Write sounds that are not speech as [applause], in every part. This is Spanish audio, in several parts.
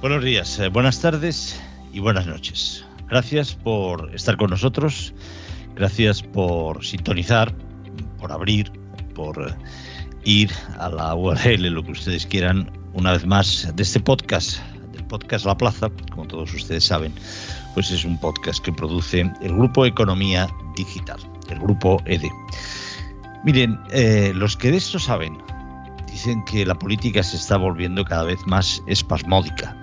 Buenos días, eh, buenas tardes y buenas noches. Gracias por estar con nosotros, gracias por sintonizar, por abrir, por eh, ir a la URL, lo que ustedes quieran, una vez más, de este podcast, del podcast La Plaza, como todos ustedes saben, pues es un podcast que produce el Grupo Economía Digital, el Grupo ED. Miren, eh, los que de esto saben, dicen que la política se está volviendo cada vez más espasmódica,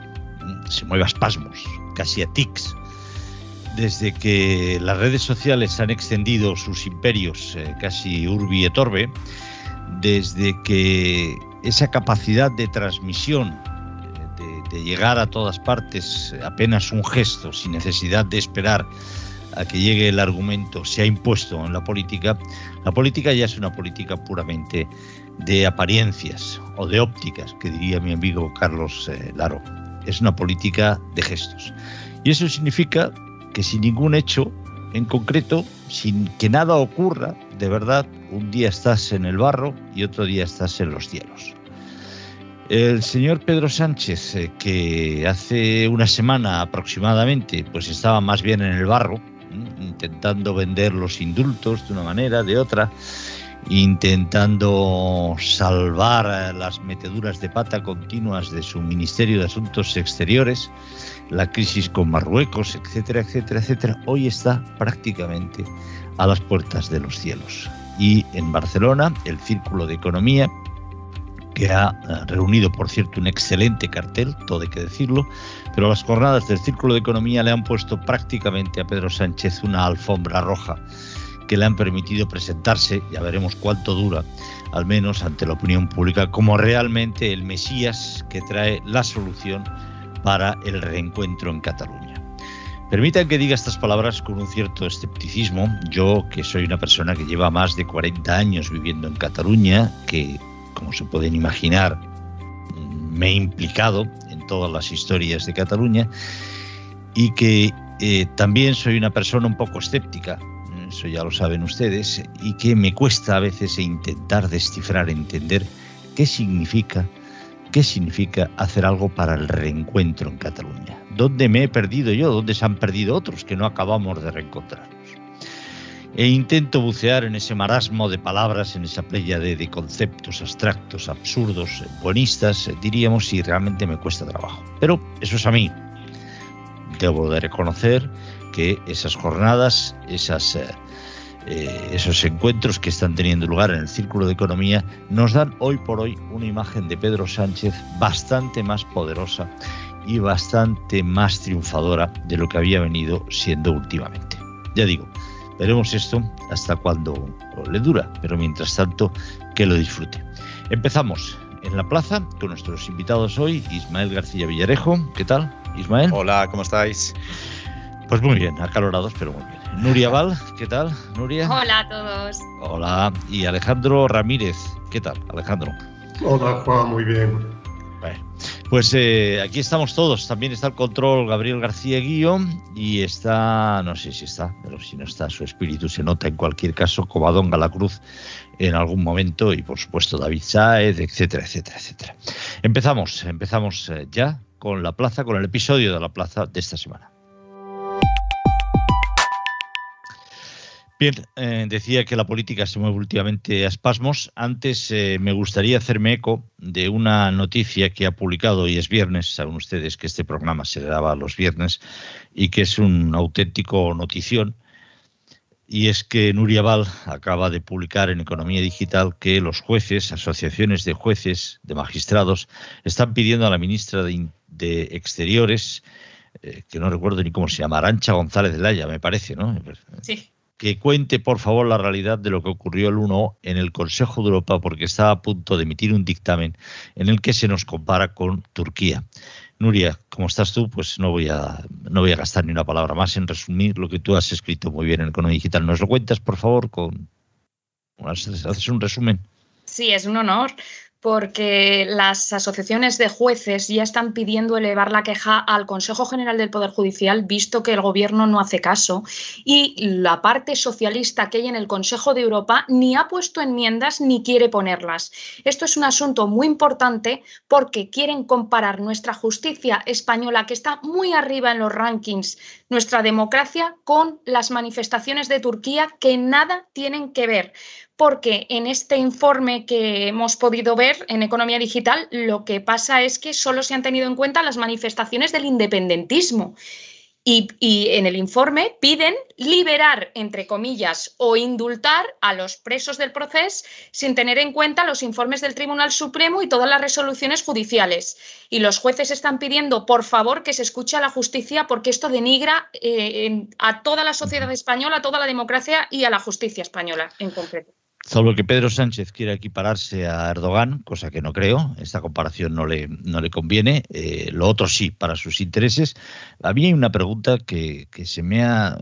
se mueve a espasmos, casi a tics. Desde que las redes sociales han extendido sus imperios eh, casi urbi et desde que esa capacidad de transmisión, de, de, llegar a todas partes, apenas un gesto, sin necesidad de esperar a que llegue el argumento, se ha impuesto en la política, la política ya es una política puramente de apariencias o de ópticas, que diría mi amigo Carlos eh, Laro es una política de gestos. Y eso significa que sin ningún hecho en concreto, sin que nada ocurra, de verdad, un día estás en el barro y otro día estás en los cielos. El señor Pedro Sánchez, eh, que hace una semana aproximadamente, pues estaba más bien en el barro, intentando vender los indultos de una manera, de otra, intentando salvar eh, las meteduras de pata continuas de su Ministerio de Asuntos Exteriores, la crisis con Marruecos, etcétera, etcétera, etcétera, hoy está prácticamente a las puertas de los cielos. Y en Barcelona, el Círculo de Economía, que ha eh, reunido, por cierto, un excelente cartel, todo hay que decirlo, pero las jornadas del Círculo de Economía le han puesto prácticamente a Pedro Sánchez una alfombra roja que le han permitido presentarse, ya veremos cuánto dura, al menos ante la opinión pública, como realmente el Mesías que trae la solución para el reencuentro en Cataluña. Permitan que diga estas palabras con un cierto escepticismo. Yo, que soy una persona que lleva más de 40 años viviendo en Cataluña, que, como se pueden imaginar, me he implicado en todas las historias de Cataluña y que eh, también soy una persona un poco escéptica, eso ya lo saben ustedes, y que me cuesta a veces intentar descifrar, entender qué significa, qué significa hacer algo para el reencuentro en Cataluña. ¿Dónde me he perdido yo? ¿Dónde se han perdido otros que no acabamos de reencontrarnos? E intento bucear en ese marasmo de palabras, en esa playa de, de conceptos abstractos, absurdos, bonistas, diríamos, y realmente me cuesta trabajo. Pero eso es a mí. Debo de reconocer esas jornadas, eh, eh, esos encuentros que están teniendo lugar en el Círculo de Economía, nos dan hoy por hoy una imagen de Pedro Sánchez bastante más poderosa y bastante más triunfadora de lo que había venido siendo últimamente. Ya digo, veremos esto hasta cuando le dura, pero mientras tanto, que lo disfrute. Empezamos en la plaza con nuestros invitados hoy, Ismael García Villarejo. ¿Qué tal, Ismael? Hola, ¿cómo estáis? Pues muy bien, acalorados, pero muy bien. Nuria Val, ¿qué tal? Nuria. Hola a todos. Hola. Y Alejandro Ramírez, ¿qué tal, Alejandro? Hola, Juan, muy bien. Bueno, pues eh, aquí estamos todos. También está el control Gabriel García Guío y está, no sé si está, pero si no está, su espíritu se nota en cualquier caso, Cobadón Galacruz en algún momento y por supuesto David Saez, etcétera, etcétera, etcétera. Empezamos, empezamos eh, ya con la plaza, con el episodio de la plaza de esta semana. Bien, eh, decía que la política se mueve últimamente a espasmos. Antes eh, me gustaría hacerme eco de una noticia que ha publicado hoy es viernes. Saben ustedes que este programa se le daba los viernes y que es un auténtico notición. Y es que Nuria Val acaba de publicar en Economía Digital que los jueces, asociaciones de jueces, de magistrados, están pidiendo a la ministra de, Exteriores, eh, que no recuerdo ni cómo se llama, Arancha González de Laya, me parece, ¿no? Sí que cuente por favor la realidad de lo que ocurrió el 1 en el Consejo de Europa, porque está a punto de emitir un dictamen en el que se nos compara con Turquía. Nuria, ¿cómo estás tú, pues no voy a no voy a gastar ni una palabra más en resumir lo que tú has escrito muy bien en el Cono Digital. ¿Nos lo cuentas, por favor, con haces un resumen? Sí, es un honor porque las asociaciones de jueces ya están pidiendo elevar la queja al Consejo General del Poder Judicial, visto que el Gobierno no hace caso. Y la parte socialista que hay en el Consejo de Europa ni ha puesto enmiendas ni quiere ponerlas. Esto es un asunto muy importante porque quieren comparar nuestra justicia española, que está muy arriba en los rankings nuestra democracia con las manifestaciones de Turquía que nada tienen que ver. Porque en este informe que hemos podido ver en Economía Digital, lo que pasa es que solo se han tenido en cuenta las manifestaciones del independentismo y, en el informe piden liberar, entre comillas, o indultar a los presos del proceso sin tener en cuenta los informes del Tribunal Supremo y todas las resoluciones judiciales. Y los jueces están pidiendo, por favor, que se escuche a la justicia porque esto denigra eh, a toda la sociedad española, a toda la democracia y a la justicia española en concreto. Solo que Pedro Sánchez quiere equipararse a Erdogan, cosa que no creo, esta comparación no le, le conviene, eh, lo otro sí, para sus intereses. A mí hay una pregunta que, se me ha,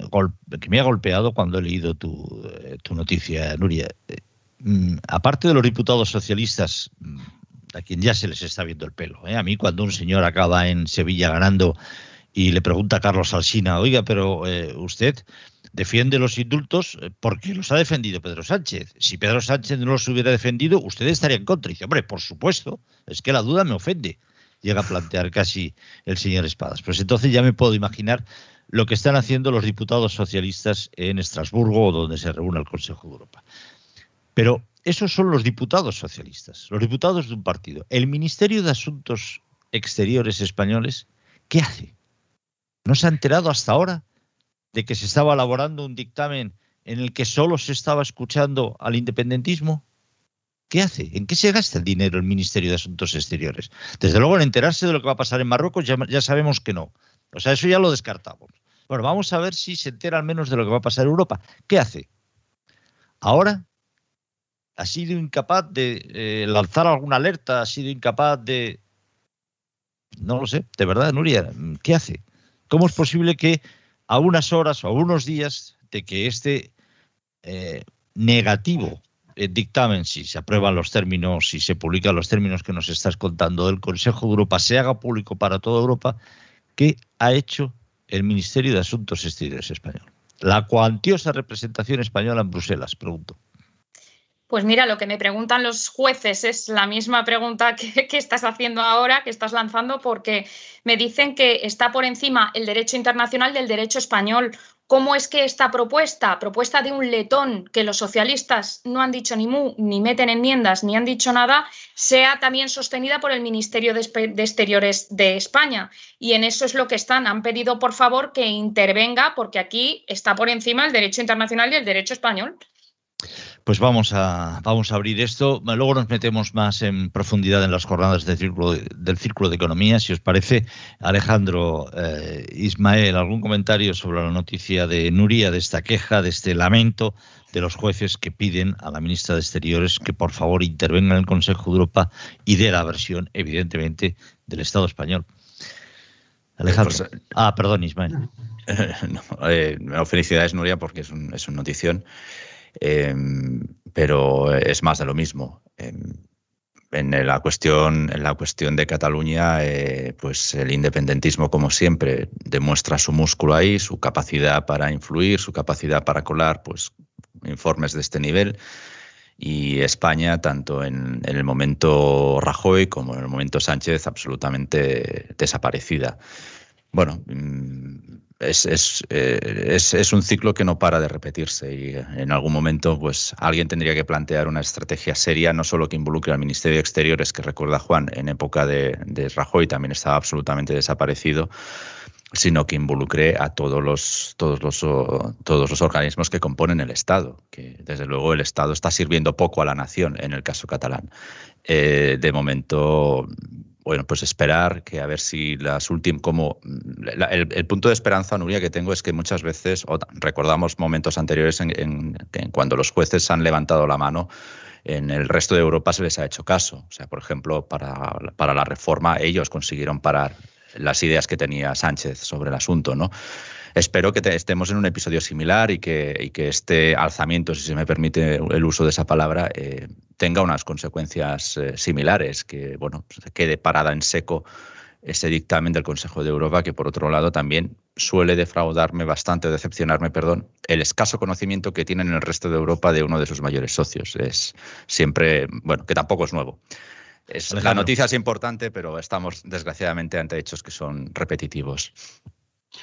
que me ha golpeado cuando he leído tu, eh, noticia, Nuria. Eh, mm, aparte de los diputados socialistas, mm, a quien ya se les está viendo el pelo, a mí cuando un señor acaba en Sevilla ganando y le pregunta a Carlos Alsina, oiga, pero usted defiende los indultos eh, porque los ha defendido Pedro Sánchez. Si Pedro Sánchez no los hubiera defendido, usted estaría en contra. Y dice, hombre, por supuesto, es que la duda me ofende, llega a plantear casi el señor Espadas. Pues entonces ya me puedo imaginar lo que están haciendo los diputados socialistas en Estrasburgo, o donde se reúne el Consejo de Europa. Pero esos son los diputados socialistas, los diputados de un partido. El Ministerio de Asuntos Exteriores españoles, ¿qué hace? ¿No se ha enterado hasta ahora de que se estaba elaborando un dictamen en el que solo se estaba escuchando al independentismo? ¿Qué hace? ¿En qué se gasta el dinero el Ministerio de Asuntos Exteriores? Desde luego, al enterarse de lo que va a pasar en Marruecos ya, sabemos que no. O sea, eso ya lo descartamos. Bueno, vamos a ver si se entera al menos de lo que va a pasar en Europa. ¿Qué hace? Ahora ha sido incapaz de eh, lanzar alguna alerta, ha sido incapaz de... No lo sé, de verdad, Nuria, ¿qué hace? ¿Cómo es posible que a unas horas o a unos días de que este eh, negativo eh, dictamen, si se aprueban los términos, si se publican los términos que nos estás contando del Consejo de Europa, se haga público para toda Europa, ¿qué ha hecho el Ministerio de Asuntos Exteriores español? La cuantiosa representación española en Bruselas, pregunto. Pues mira, lo que me preguntan los jueces es la misma pregunta [laughs] que, estás haciendo ahora, que estás lanzando, porque me dicen que está por encima el derecho internacional del derecho español. ¿Cómo es que esta propuesta, propuesta de un letón que los socialistas no han dicho ni mu, ni meten enmiendas, ni han dicho nada, sea también sostenida por el Ministerio de Exteriores de España? Y en eso es lo que están. Han pedido, por favor, que intervenga, porque aquí está por encima el derecho internacional y el derecho español. Pues vamos a, vamos a abrir esto. Luego nos metemos más en profundidad en las jornadas del Círculo de, del círculo de Economía. Si os parece, Alejandro, eh, Ismael, ¿algún comentario sobre la noticia de Nuria, de esta queja, de este lamento de los jueces que piden a la ministra de Exteriores que por favor intervenga en el Consejo de Europa y dé la versión, evidentemente, del Estado español? Alejandro. Eh, pues, ah, perdón, Ismael. [laughs] Eh, no, felicidades, Nuria, porque es, un, una notición. Em, pero es más de lo mismo. Em, en, la cuestión, en la cuestión de Cataluña, eh, pues el independentismo, como siempre, demuestra su músculo ahí, su capacidad para influir, su capacidad para colar pues, informes de este nivel y España, tanto en, en, el momento Rajoy como en el momento Sánchez, absolutamente desaparecida. Bueno, mm, eh, es, es, un ciclo que no para de repetirse y eh, en algún momento pues alguien tendría que plantear una estrategia seria, no solo que involucre al Ministerio de Exteriores, que recuerda Juan, en época de, Rajoy también estaba absolutamente desaparecido, sino que involucre a todos los, todos, los, todos los organismos que componen el Estado, que desde luego el Estado está sirviendo poco a la nación en el caso catalán. Eh, de momento bueno, pues esperar que a ver si las últimas, como mm, el, punto de esperanza, Nuria, que tengo es que muchas veces, recordamos momentos anteriores en, cuando los jueces han levantado la mano, en el resto de Europa se les ha hecho caso. O sea, por ejemplo, para, para la reforma ellos consiguieron parar las ideas que tenía Sánchez sobre el asunto, ¿no? espero que estemos en un episodio similar y que, este alzamiento, si se me permite el uso de esa palabra, eh, tenga unas consecuencias eh, similares, que bueno, pues, quede parada en seco ese dictamen del Consejo de Europa, que por otro lado también suele defraudarme bastante, decepcionarme, perdón, el escaso conocimiento que tienen en el resto de Europa de uno de sus mayores socios. Es siempre, bueno, que tampoco es nuevo. la noticia es importante, pero estamos desgraciadamente ante hechos que son repetitivos.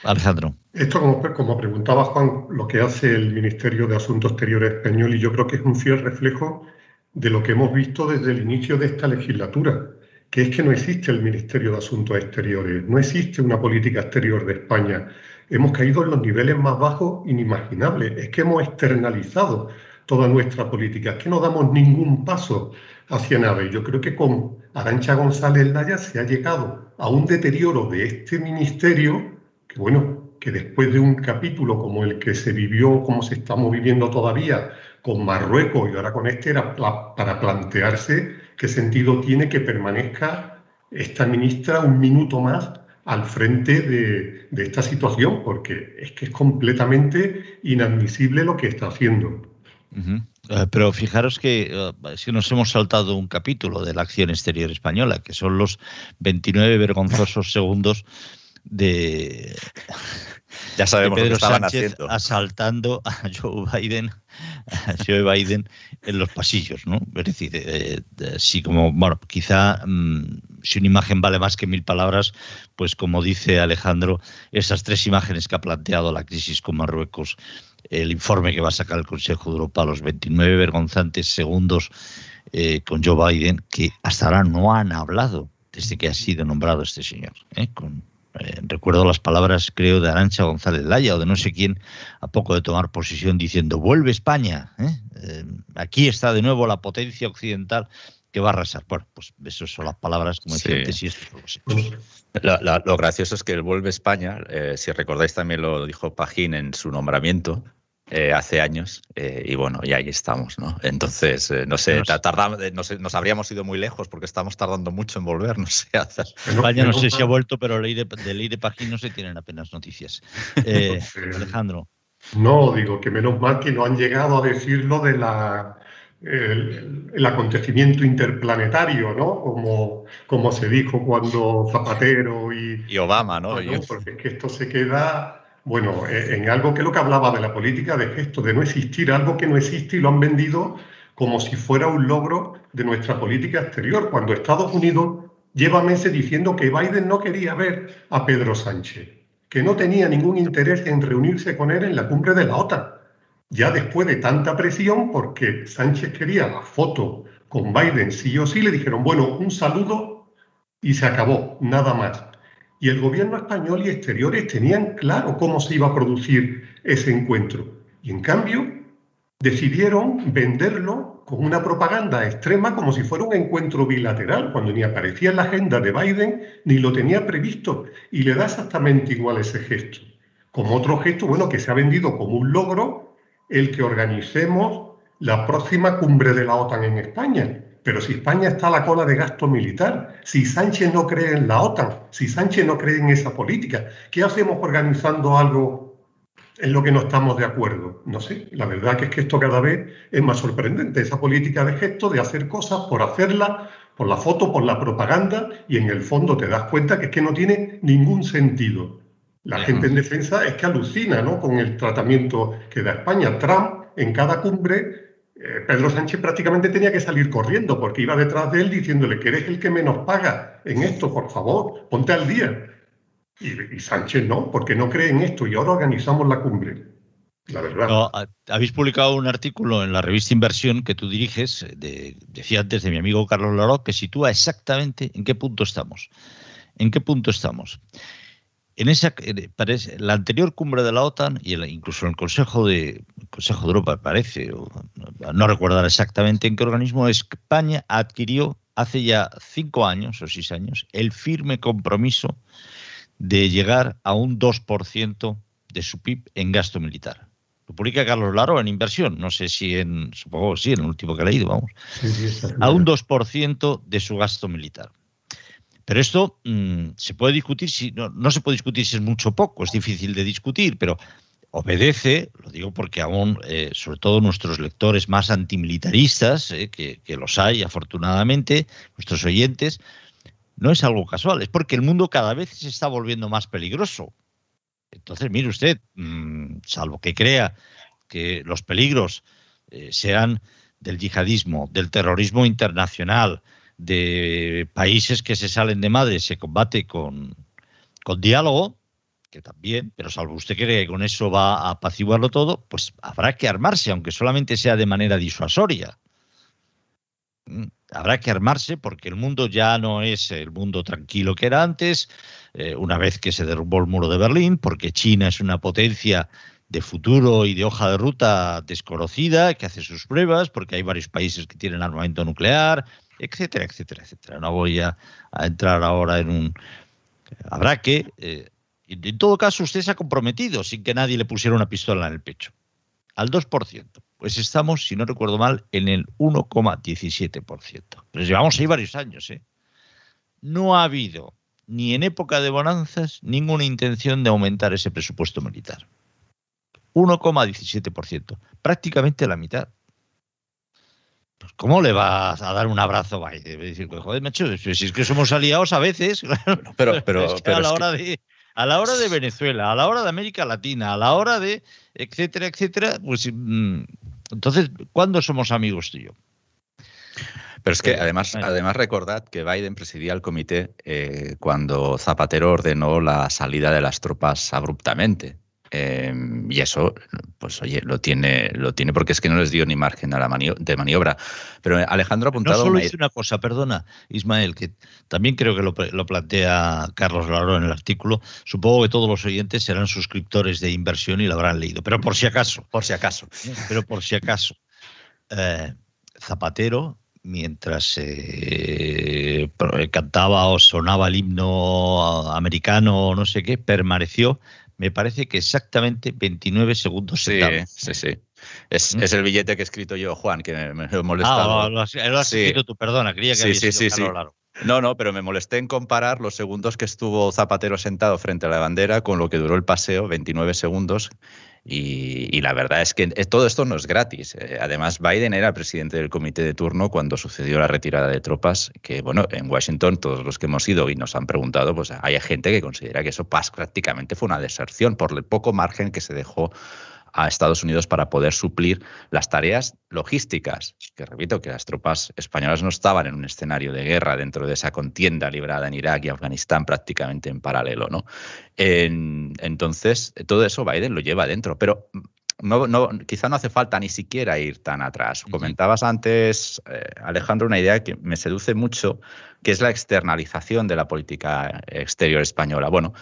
Alejandro. Esto, como, como, preguntaba Juan, lo que hace el Ministerio de Asuntos Exteriores español, y yo creo que es un fiel reflejo de lo que hemos visto desde el inicio de esta legislatura, que es que no existe el Ministerio de Asuntos Exteriores, no existe una política exterior de España. Hemos caído en los niveles más bajos inimaginables, es que hemos externalizado toda nuestra política, es que no damos ningún paso hacia nada. Y yo creo que con Arancha González Laya se ha llegado a un deterioro de este ministerio que bueno, que después de un capítulo como el que se vivió, como se estamos viviendo todavía con Marruecos y ahora con este, era para plantearse qué sentido tiene que permanezca esta ministra un minuto más al frente de, esta situación, porque es que es completamente inadmisible lo que está haciendo. Eh, pero fijaros que eh, si nos hemos saltado un capítulo de la acción exterior española, que son los 29 vergonzosos segundos de, ya sabemos estaban Sánchez haciendo. asaltando [laughs] a Joe Biden, en los pasillos, ¿no? Es decir, eh, sí, como, bueno, quizá mm, si una imagen vale más que mil palabras, pues como dice Alejandro, esas tres imágenes que ha planteado la crisis con Marruecos, el informe que va a sacar el Consejo de Europa, los 29 vergonzantes segundos eh, con Joe Biden, que hasta ahora no han hablado desde que ha sido nombrado este señor, ¿eh? con eh, recuerdo las palabras, creo, de Arancha González Laya o de no sé quién, a poco de tomar posesión diciendo, vuelve España, ¿eh? Eh, aquí está de nuevo la potencia occidental que va a arrasar. Bueno, pues esas son las palabras, como decía antes, y Lo, gracioso es que el vuelve España, si recordáis también lo dijo Pajín en su nombramiento, eh, hace años eh, y bueno, y ahí estamos, ¿no? Entonces, eh, no sé, nos, nos, habríamos ido muy lejos porque estamos tardando mucho en volver, no sé. [laughs] España no sé si ha vuelto, pero ley de, de ley de Pajín no se tienen apenas noticias. [laughs] Alejandro. No, digo que menos mal que no han llegado a decirlo de la el, acontecimiento interplanetario, ¿no? Como, como se dijo cuando Zapatero y, y Obama, ¿no? Ah, ¿no? Porque es que esto se queda bueno, eh, en algo que lo que hablaba de la política de gesto, de no existir, algo que no existe y lo han vendido como si fuera un logro de nuestra política exterior, cuando Estados Unidos lleva meses diciendo que Biden no quería ver a Pedro Sánchez, que no tenía ningún interés en reunirse con él en la cumbre de la OTAN. Ya después de tanta presión, porque Sánchez quería la foto con Biden sí o sí, le dijeron, bueno, un saludo y se acabó, nada más y el gobierno español y exteriores tenían claro cómo se iba a producir ese encuentro. Y en cambio, decidieron venderlo con una propaganda extrema como si fuera un encuentro bilateral, cuando ni aparecía en la agenda de Biden ni lo tenía previsto. Y le da exactamente igual ese gesto. Como otro gesto, bueno, que se ha vendido como un logro el que organicemos la próxima cumbre de la OTAN en España. Pero si España está a la cola de gasto militar, si Sánchez no cree en la OTAN, si Sánchez no cree en esa política, ¿qué hacemos organizando algo en lo que no estamos de acuerdo? No sé, la verdad que es que esto cada vez es más sorprendente, esa política de gesto, de hacer cosas por hacerlas, por la foto, por la propaganda, y en el fondo te das cuenta que es que no tiene ningún sentido. La gente en defensa es que alucina con el tratamiento que da España. Trump en cada cumbre eh, Pedro Sánchez prácticamente tenía que salir corriendo porque iba detrás de él diciéndole que eres el que menos paga en esto, por favor, ponte al día. Y, Sánchez no, porque no cree en esto y ahora organizamos la cumbre. La verdad. habéis publicado un artículo en la revista Inversión que tú diriges, eh, decía antes de mi amigo Carlos Laró, que sitúa exactamente en qué punto estamos. ¿En qué punto estamos? en esa parece, la anterior cumbre de la OTAN y incluso en el Consejo de Consejo de Europa parece no recordar exactamente en qué organismo España adquirió hace ya cinco años o seis años el firme compromiso de llegar a un 2% de su PIB en gasto militar. Lo publica Carlos Laro en inversión, no sé si en, supongo, sí, en el último que he leído, vamos, a un 2% de su gasto militar. Pero esto mm, se puede discutir, si, no, no se puede discutir si es mucho o poco, es difícil de discutir, pero obedece, lo digo porque aún, eh, sobre todo nuestros lectores más antimilitaristas, eh, que, los hay afortunadamente, nuestros oyentes, no es algo casual, es porque el mundo cada vez se está volviendo más peligroso. Entonces, mire usted, mm, salvo que crea que los peligros eh, sean del yihadismo, del terrorismo internacional, de países que se salen de madre se combate con, con diálogo, que también, pero salvo usted cree que con eso va a apaciguarlo todo, pues habrá que armarse, aunque solamente sea de manera disuasoria. Mm, habrá que armarse porque el mundo ya no es el mundo tranquilo que era antes, eh, una vez que se derrumbó el muro de Berlín, porque China es una potencia de futuro y de hoja de ruta desconocida, que hace sus pruebas, porque hay varios países que tienen armamento nuclear, etcétera, etcétera, etcétera. No voy a, entrar ahora en un... Habrá que... Eh, en todo caso, usted se ha comprometido sin que nadie le pusiera una pistola en el pecho. Al 2%. Pues estamos, si no recuerdo mal, en el 1,17%. Pero pues llevamos ahí varios años. ¿eh? No ha habido, ni en época de bonanzas, ninguna intención de aumentar ese presupuesto militar. 1,17%. Prácticamente la mitad. Pues, ¿cómo le vas a dar un abrazo a Biden? Decir, macho, si es que somos aliados a veces, [laughs] Pero, pero, a la hora de Venezuela, a la hora de América Latina, a la hora de etcétera, etcétera, pues mm, entonces, ¿cuándo somos amigos tío? Pero es que pues, además, además recordad que Biden presidía el comité eh, cuando Zapatero ordenó la salida de las tropas abruptamente. Em, y eso, pues oye, lo tiene, lo tiene porque es que no les dio ni margen a la de maniobra. Pero eh, Alejandro ha apuntado. No solo una... una cosa, perdona, Ismael, que también creo que lo, plantea Carlos Laro en el artículo. Supongo que todos los oyentes serán suscriptores de inversión y lo habrán leído, pero por si acaso. Por si acaso. Pero por si acaso. Eh, Zapatero, mientras eh, cantaba o sonaba el himno americano o no sé qué, permaneció me parece que exactamente 29 segundos. Sí, sí, sí. Mm. Es, el billete que he escrito yo, Juan, que me, he molestaba. Ah, lo has, escrito tú, perdona, creía que sí, sí, No, no, pero me molesté en comparar los segundos que estuvo Zapatero sentado frente a la bandera con lo que duró el paseo, 29 segundos, y, la verdad es que eh, todo esto no es gratis. Eh, además, Biden era presidente del comité de turno cuando sucedió la retirada de tropas, que bueno, en Washington todos los que hemos ido y nos han preguntado, pues hay gente que considera que eso prácticamente fue una deserción por el poco margen que se dejó a Estados Unidos para poder suplir las tareas logísticas. Que repito, que las tropas españolas no estaban en un escenario de guerra dentro de esa contienda librada en Irak y Afganistán prácticamente en paralelo. ¿no? entonces, todo eso Biden lo lleva dentro. Pero no, quizá no hace falta ni siquiera ir tan atrás. Comentabas antes, eh, Alejandro, una idea que me seduce mucho, que es la externalización de la política exterior española. Bueno,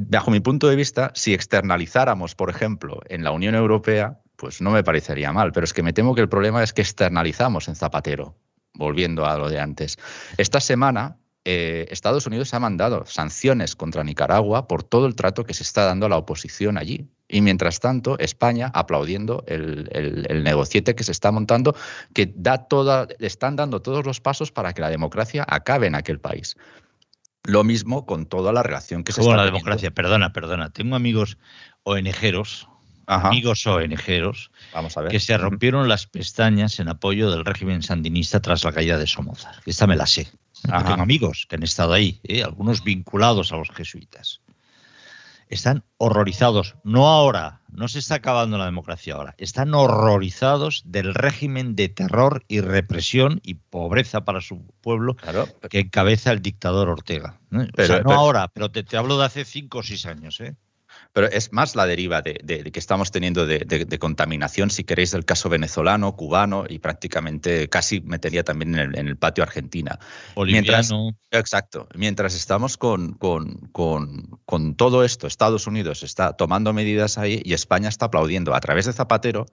bajo mi punto de vista, si externalizáramos, por ejemplo, en la Unión Europea, pues no me parecería mal, pero es que me temo que el problema es que externalizamos en Zapatero, volviendo a lo de antes. Esta semana, eh, Estados Unidos ha mandado sanciones contra Nicaragua por todo el trato que se está dando a la oposición allí. Y mientras tanto, España aplaudiendo el, el, el negociete que se está montando, que da toda, están dando todos los pasos para que la democracia acabe en aquel país. Lo mismo con toda la relación que se está. la democracia, perdona, perdona. Tengo amigos ONGeros, amigos ONGeros, Vamos a ver. que se rompieron las pestañas en apoyo del régimen sandinista tras la caída de Somoza. Esta me la sé. Tengo amigos que han estado ahí, ¿eh? algunos vinculados a los jesuitas están horrorizados, no ahora, no se está acabando la democracia ahora, están horrorizados del régimen de terror y represión y pobreza para su pueblo que encabeza el dictador Ortega. ¿eh? Pero, no ahora, pero te, te, hablo de hace cinco o seis años. ¿eh? pero es más la deriva de, que estamos teniendo de, contaminación, si queréis, del caso venezolano, cubano y prácticamente casi metería también en el, patio argentina. Mientras, exacto. Mientras estamos con, con, con todo esto, Estados Unidos está tomando medidas ahí y España está aplaudiendo a través de Zapatero,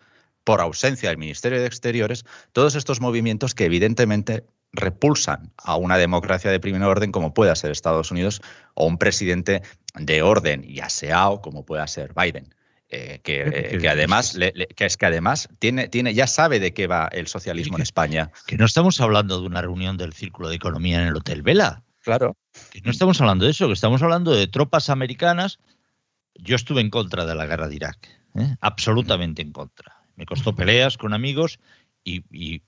por ausencia del Ministerio de Exteriores, todos estos movimientos que evidentemente repulsan a una democracia de primer orden como pueda ser Estados Unidos o un presidente de orden y aseado como pueda ser Biden. Eh, que, además que es que además tiene, tiene, ya sabe de qué va el socialismo en España. Que no estamos hablando de una reunión del Círculo de Economía en el Hotel Vela. Claro. Que no estamos hablando de eso, que estamos hablando de tropas americanas. Yo estuve en contra de la guerra de Irak, ¿eh? absolutamente en contra. Me costó peleas con amigos y, y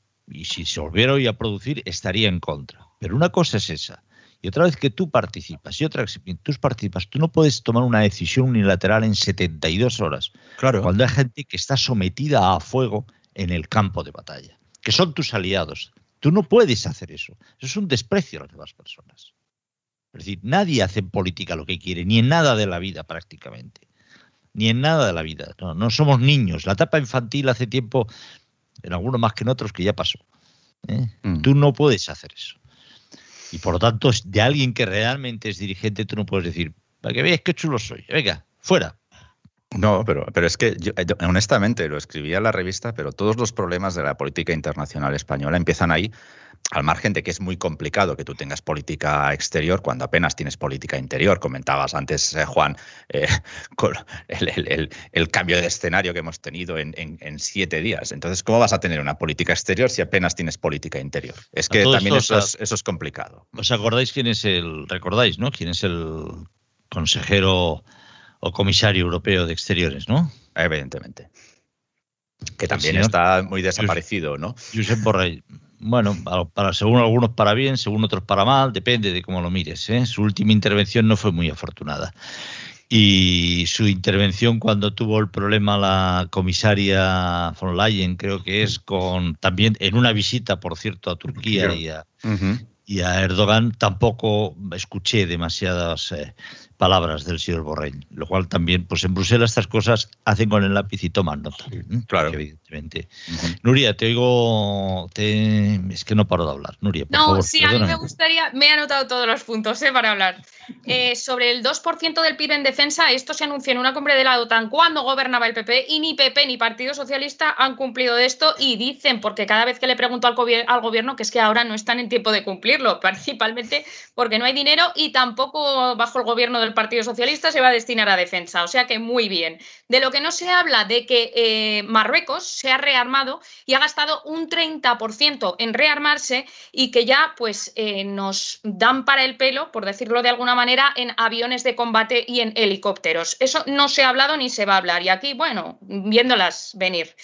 si se volviera hoy a producir estaría en contra. Pero una cosa es esa y otra vez que tú participas, y otra vez que tú participas, tú no puedes tomar una decisión unilateral en 72 horas. Claro. Cuando hay gente que está sometida a fuego en el campo de batalla, que son tus aliados. Tú no puedes hacer eso. Eso es un desprecio a las demás personas. Es decir, nadie hace en política lo que quiere, ni en nada de la vida prácticamente. Ni en nada de la vida. No, somos niños. La etapa infantil hace tiempo, en algunos más que en otros, que ya pasó. ¿eh? Mm. Tú no puedes hacer eso. Y por lo tanto, de alguien que realmente es dirigente, tú no puedes decir, para que veas qué chulo soy, venga, fuera. No, pero, pero es que eh, honestamente lo escribía en la revista, pero todos los problemas de la política internacional española empiezan ahí al margen de que es muy complicado que tú tengas política exterior cuando apenas tienes política interior. Comentabas antes, eh, Juan, eh, [laughs] el, cambio de escenario que hemos tenido en, siete días. Entonces, ¿cómo vas a tener una política exterior si apenas tienes política interior? Es que también eso, es, eso complicado. ¿Os acordáis quién es el, recordáis, ¿no? ¿Quién es el consejero o comisario europeo de exteriores, ¿no? Evidentemente. Que pues también está muy desaparecido, ¿no? Josep Borrell bueno, para, según algunos para bien, según otros para mal, depende de cómo lo mires. ¿eh? Su última intervención no fue muy afortunada. Y su intervención cuando tuvo el problema la comisaria von Leyen, creo que es, con también en una visita, por cierto, a Turquía y a, Erdogan, tampoco escuché demasiadas eh, palabras del señor Borrell, lo cual también, pues en Bruselas estas cosas hacen con el lápiz y toman nota. ¿eh? claro. Nuria, te oigo. Es que no paro de hablar. Nuria, por no, sí, a mí me gustaría. Me he anotado todos los puntos eh, para hablar. [laughs] Eh, sobre el 2% del PIB en defensa, esto se anunció en una cumbre de la OTAN cuando gobernaba el PP y ni PP ni Partido Socialista han cumplido esto y dicen, porque cada vez que le pregunto al, gobierno que es que ahora no están en tiempo de cumplirlo, [laughs] principalmente porque no hay dinero y tampoco bajo el gobierno del Partido Socialista se va a destinar a defensa. O sea que muy bien. De lo que no se habla de que eh, Marruecos se ha rearmado y ha gastado un 30% en rearmarse y que ya pues eh, nos dan para el pelo, por decirlo de alguna manera, en aviones de combate y en helicópteros. Eso no se ha hablado ni se va a hablar y aquí, bueno, viéndolas venir.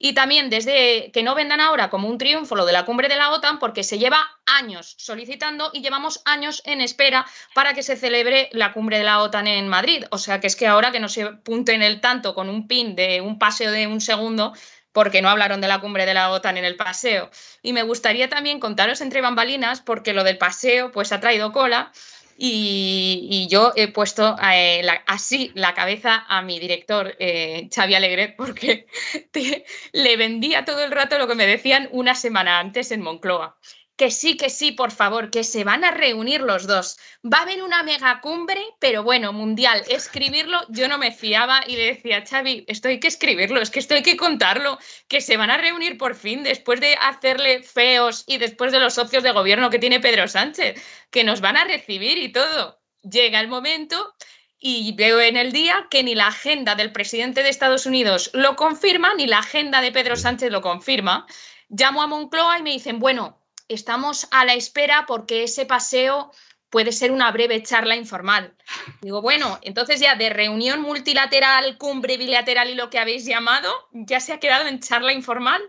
Y también desde que no vendan ahora como un triunfo lo de la cumbre de la OTAN, porque se lleva años solicitando y llevamos años en espera para que se celebre la cumbre de la OTAN en Madrid. O sea que es que ahora que no se punten el tanto con un pin de un paseo de un segundo, porque no hablaron de la cumbre de la OTAN en el paseo. Y me gustaría también contaros entre bambalinas, porque lo del paseo pues ha traído cola y, yo he puesto eh, así la cabeza a mi director eh, Xavi Alegret, porque [laughs] le vendía todo el rato lo que me decían una semana antes en Moncloa que sí, que sí, por favor, que se van a reunir los dos. Va a haber una mega cumbre, pero bueno, mundial. Escribirlo, yo no me fiaba y le decía, Xavi, esto hay que escribirlo, es que esto hay que contarlo, que se van a reunir por fin después de hacerle feos y después de los socios de gobierno que tiene Pedro Sánchez, que nos van a recibir y todo. Llega el momento y veo en el día que ni la agenda del presidente de Estados Unidos lo confirma, ni la agenda de Pedro Sánchez lo confirma. Llamo a Moncloa y me dicen, bueno, estamos a la espera porque ese paseo puede ser una breve charla informal. Digo, bueno, entonces ya de reunión multilateral, cumbre bilateral y lo que habéis llamado, ya se ha quedado en charla informal.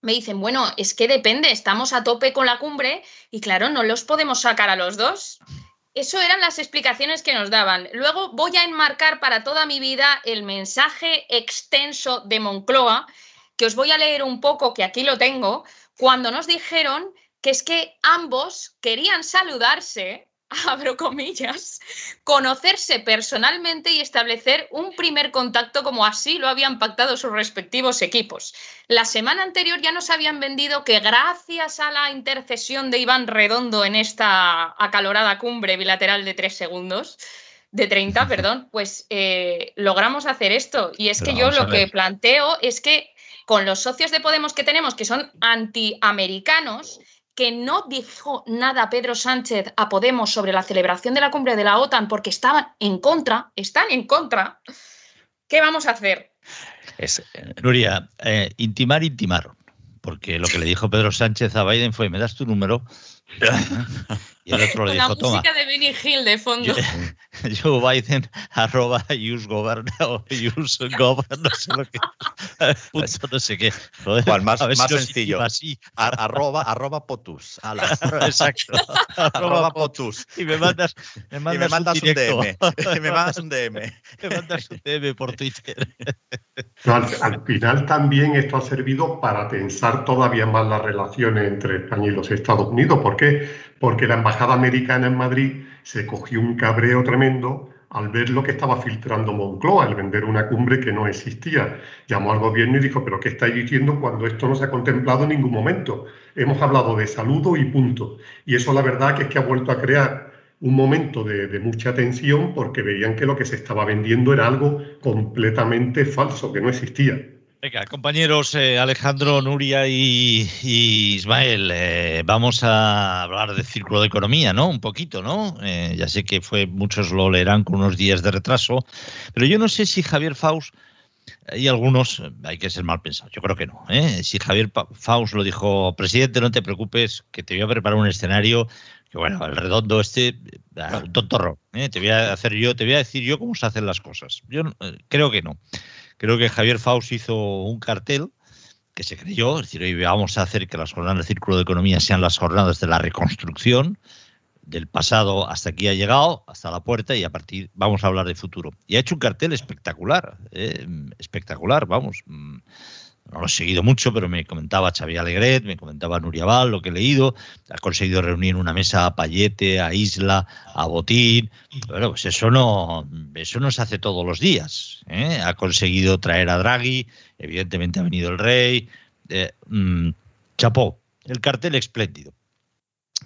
Me dicen, bueno, es que depende, estamos a tope con la cumbre y claro, no los podemos sacar a los dos. Eso eran las explicaciones que nos daban. Luego voy a enmarcar para toda mi vida el mensaje extenso de Moncloa, que os voy a leer un poco, que aquí lo tengo, cuando nos dijeron que es que ambos querían saludarse, [laughs] abro comillas, conocerse personalmente y establecer un primer contacto como así lo habían pactado sus respectivos equipos. La semana anterior ya nos habían vendido que gracias a la intercesión de Iván Redondo en esta acalorada cumbre bilateral de tres segundos, de 30, perdón, pues eh, logramos hacer esto. Y es que yo lo que planteo es que con los socios de Podemos que tenemos, que son antiamericanos, que no dijo nada Pedro Sánchez a Podemos sobre la celebración de la cumbre de la OTAN porque estaban en contra, están en contra, ¿qué vamos a hacer? Es, eh, Nuria, eh, intimar, intimar. Porque lo que le dijo Pedro Sánchez a Biden fue, me das tu número, [laughs] Y el otro le dijo, toma. música de Benny Hill de fondo. [laughs] Joe Biden [laughs] arroba use no sé lo que. [laughs] no sé qué. Joder, más, más sencillo. Así. arroba, arroba potus. Exacto. Arroba, potus. Y me mandas, me mandas, un, DM. Y me mandas un DM. me mandas un DM por Twitter. al, al final también esto ha servido para tensar todavía más las relaciones entre España y los Estados Unidos. ¿Por qué? porque la embajada americana en Madrid se cogió un cabreo tremendo al ver lo que estaba filtrando Moncloa, al vender una cumbre que no existía. Llamó al gobierno y dijo, pero ¿qué estáis diciendo cuando esto no se ha contemplado en ningún momento? Hemos hablado de saludo y punto. Y eso la verdad que es que ha vuelto a crear un momento de, de mucha tensión porque veían que lo que se estaba vendiendo era algo completamente falso, que no existía. Venga, compañeros eh, Alejandro, Nuria y, Ismael, eh, vamos a hablar de círculo de economía, ¿no? Un poquito, ¿no? Eh, ya sé que fue muchos lo leerán con unos días de retraso, pero yo no sé si Javier Faust y algunos, hay que ser mal pensado, yo creo que no. Si Javier Faust lo dijo, presidente, no te preocupes, que te voy a preparar un escenario que bueno, el redondo este, ah, un te voy a hacer yo, te voy a decir yo cómo se hacen las cosas. Yo creo que no creo que Javier Faust hizo un cartel que se creyó, es decir, hoy vamos a hacer que las jornadas del Círculo de Economía sean las jornadas de la reconstrucción del pasado hasta aquí ha llegado, hasta la puerta y a partir vamos a hablar de futuro. Y ha hecho un cartel espectacular, eh, espectacular, vamos. Mm no lo he seguido mucho, pero me comentaba Xavier Alegret, me comentaba Nuria Val, lo que he leído, ha conseguido reunir una mesa a Payete, a Isla, a Botín, bueno, pues eso no, eso no se hace todos los días, ¿eh? ha conseguido traer a Draghi, evidentemente ha venido el rey, eh, mm, chapó, el cartel espléndido,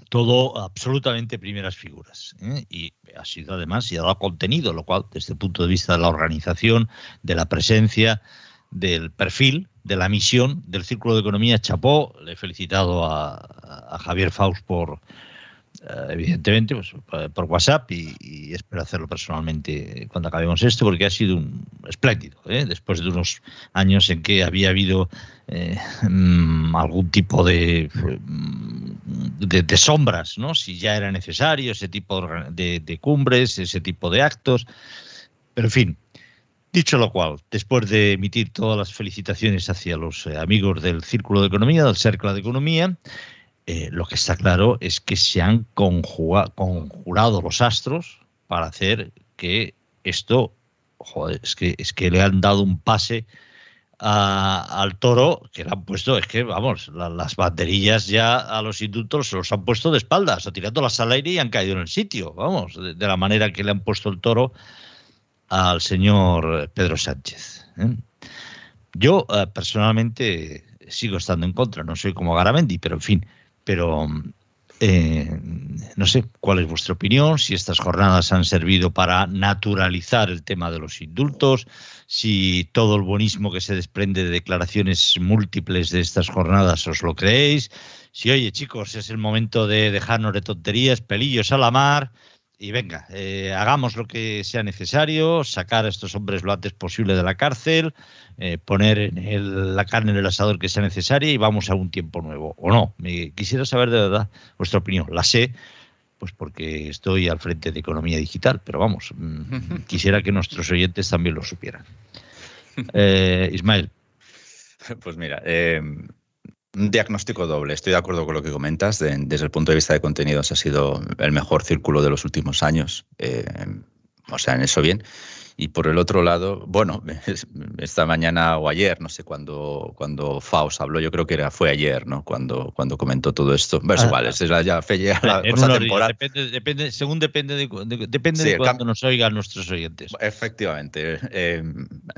todo absolutamente primeras figuras. ¿eh? Y ha sido además, y ha dado contenido, lo cual desde el punto de vista de la organización, de la presencia, del perfil, de la misión del Círculo de Economía Chapó. Le he felicitado a, Javier Faust por, eh, evidentemente, pues, eh, por WhatsApp y, espero hacerlo personalmente cuando acabemos esto, porque ha sido un espléndido, ¿eh? después de unos años en que había habido mm, algún tipo mm, de, de, sombras, ¿no? si ya era necesario ese tipo de, de cumbres, ese tipo de actos, pero en fin, Dicho lo cual, después de emitir todas las felicitaciones hacia los eh, amigos del Círculo de Economía, del Cercle de Economía, eh, lo que está claro es que se han conjurado los astros para hacer que esto, joder, es que, es que le han dado un pase al toro que le han puesto, es que vamos, las banderillas ya a los indultos se los han puesto de espaldas, o las al aire y han caído en el sitio, vamos, de la manera que le han puesto el toro al señor eh, Pedro Sánchez. ¿eh? Yo eh, personalmente sigo estando en contra, no soy como Garamendi, pero en fin, pero no sé cuál es vuestra opinión, si estas jornadas han servido para naturalizar el tema de los indultos, si todo el bonismo que se desprende de declaraciones múltiples de estas jornadas os lo creéis, si oye chicos, es el momento de dejarnos de tonterías, pelillos a la mar y venga, eh, hagamos lo que sea necesario, sacar a estos hombres lo antes posible de la cárcel, eh, poner la carne en el asador que sea necesaria y vamos a un tiempo nuevo. O no, me quisiera saber de verdad vuestra opinión. La sé, pues porque estoy al frente de economía digital, pero vamos, mm, [laughs] quisiera que nuestros oyentes también lo supieran. Eh, Ismael. Pues mira, eh, diagnóstico doble. Estoy de acuerdo con lo que comentas. desde el punto de vista de contenidos ha sido el mejor círculo de los últimos años. Eh, o sea, en eso bien. Y por el otro lado, bueno, [laughs] esta mañana o ayer, no sé cuándo cuando Faust habló, yo creo que era, fue ayer, ¿no? Cuando, cuando comentó todo esto. vale, es ah, ah. la, ya, ya la cosa Depende, según depende de, depende de cuando nos oigan nuestros oyentes. Efectivamente. Eh,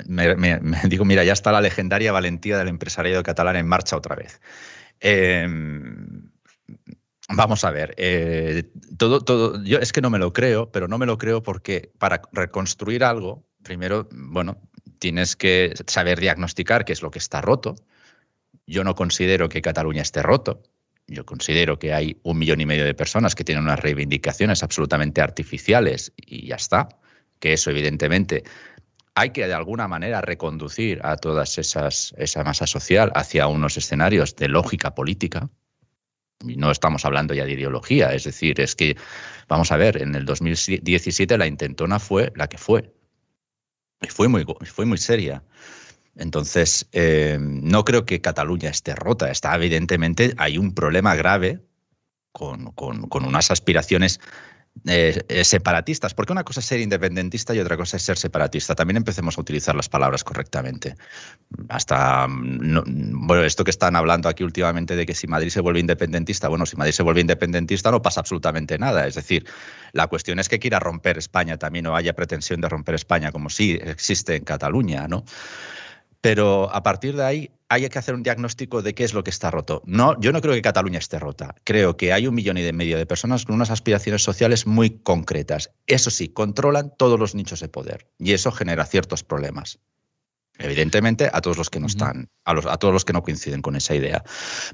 me, digo, mira, ya está la legendaria valentía del empresariado catalán en marcha otra vez. Eh, Vamos a ver, eh, todo, todo, yo es que no me lo creo, pero no me lo creo porque para reconstruir algo, primero, bueno, tienes que saber diagnosticar qué es lo que está roto. Yo no considero que Cataluña esté roto. Yo considero que hay un millón y medio de personas que tienen unas reivindicaciones absolutamente artificiales y ya está. Que eso, evidentemente, hay que de alguna manera reconducir a toda esa masa social hacia unos escenarios de lógica política, no estamos hablando ya de ideología, es decir, es que, vamos a ver, en el 2017 la intentona fue la que fue. Y fue muy, fue muy seria. Entonces, eh, no creo que Cataluña esté rota. Está, evidentemente, hay un problema grave con unas aspiraciones eh, eh, separatistas, porque una cosa es ser independentista y otra cosa es ser separatista. También empecemos a utilizar las palabras correctamente. Hasta, mm, mm, bueno, esto que están hablando aquí últimamente de que si Madrid se vuelve independentista, bueno, si Madrid se vuelve independentista no pasa absolutamente nada. Es decir, la cuestión es que quiera romper España también o haya pretensión de romper España, como sí existe en Cataluña, ¿no? pero a partir de ahí hay que hacer un diagnóstico de qué es lo que está roto. No, yo no creo que Cataluña esté rota. Creo que hay un millón y medio de personas con unas aspiraciones sociales muy concretas. Eso sí, controlan todos los nichos de poder y eso genera ciertos problemas. Evidentemente, a todos los que no están, a, todos los que no coinciden con esa idea.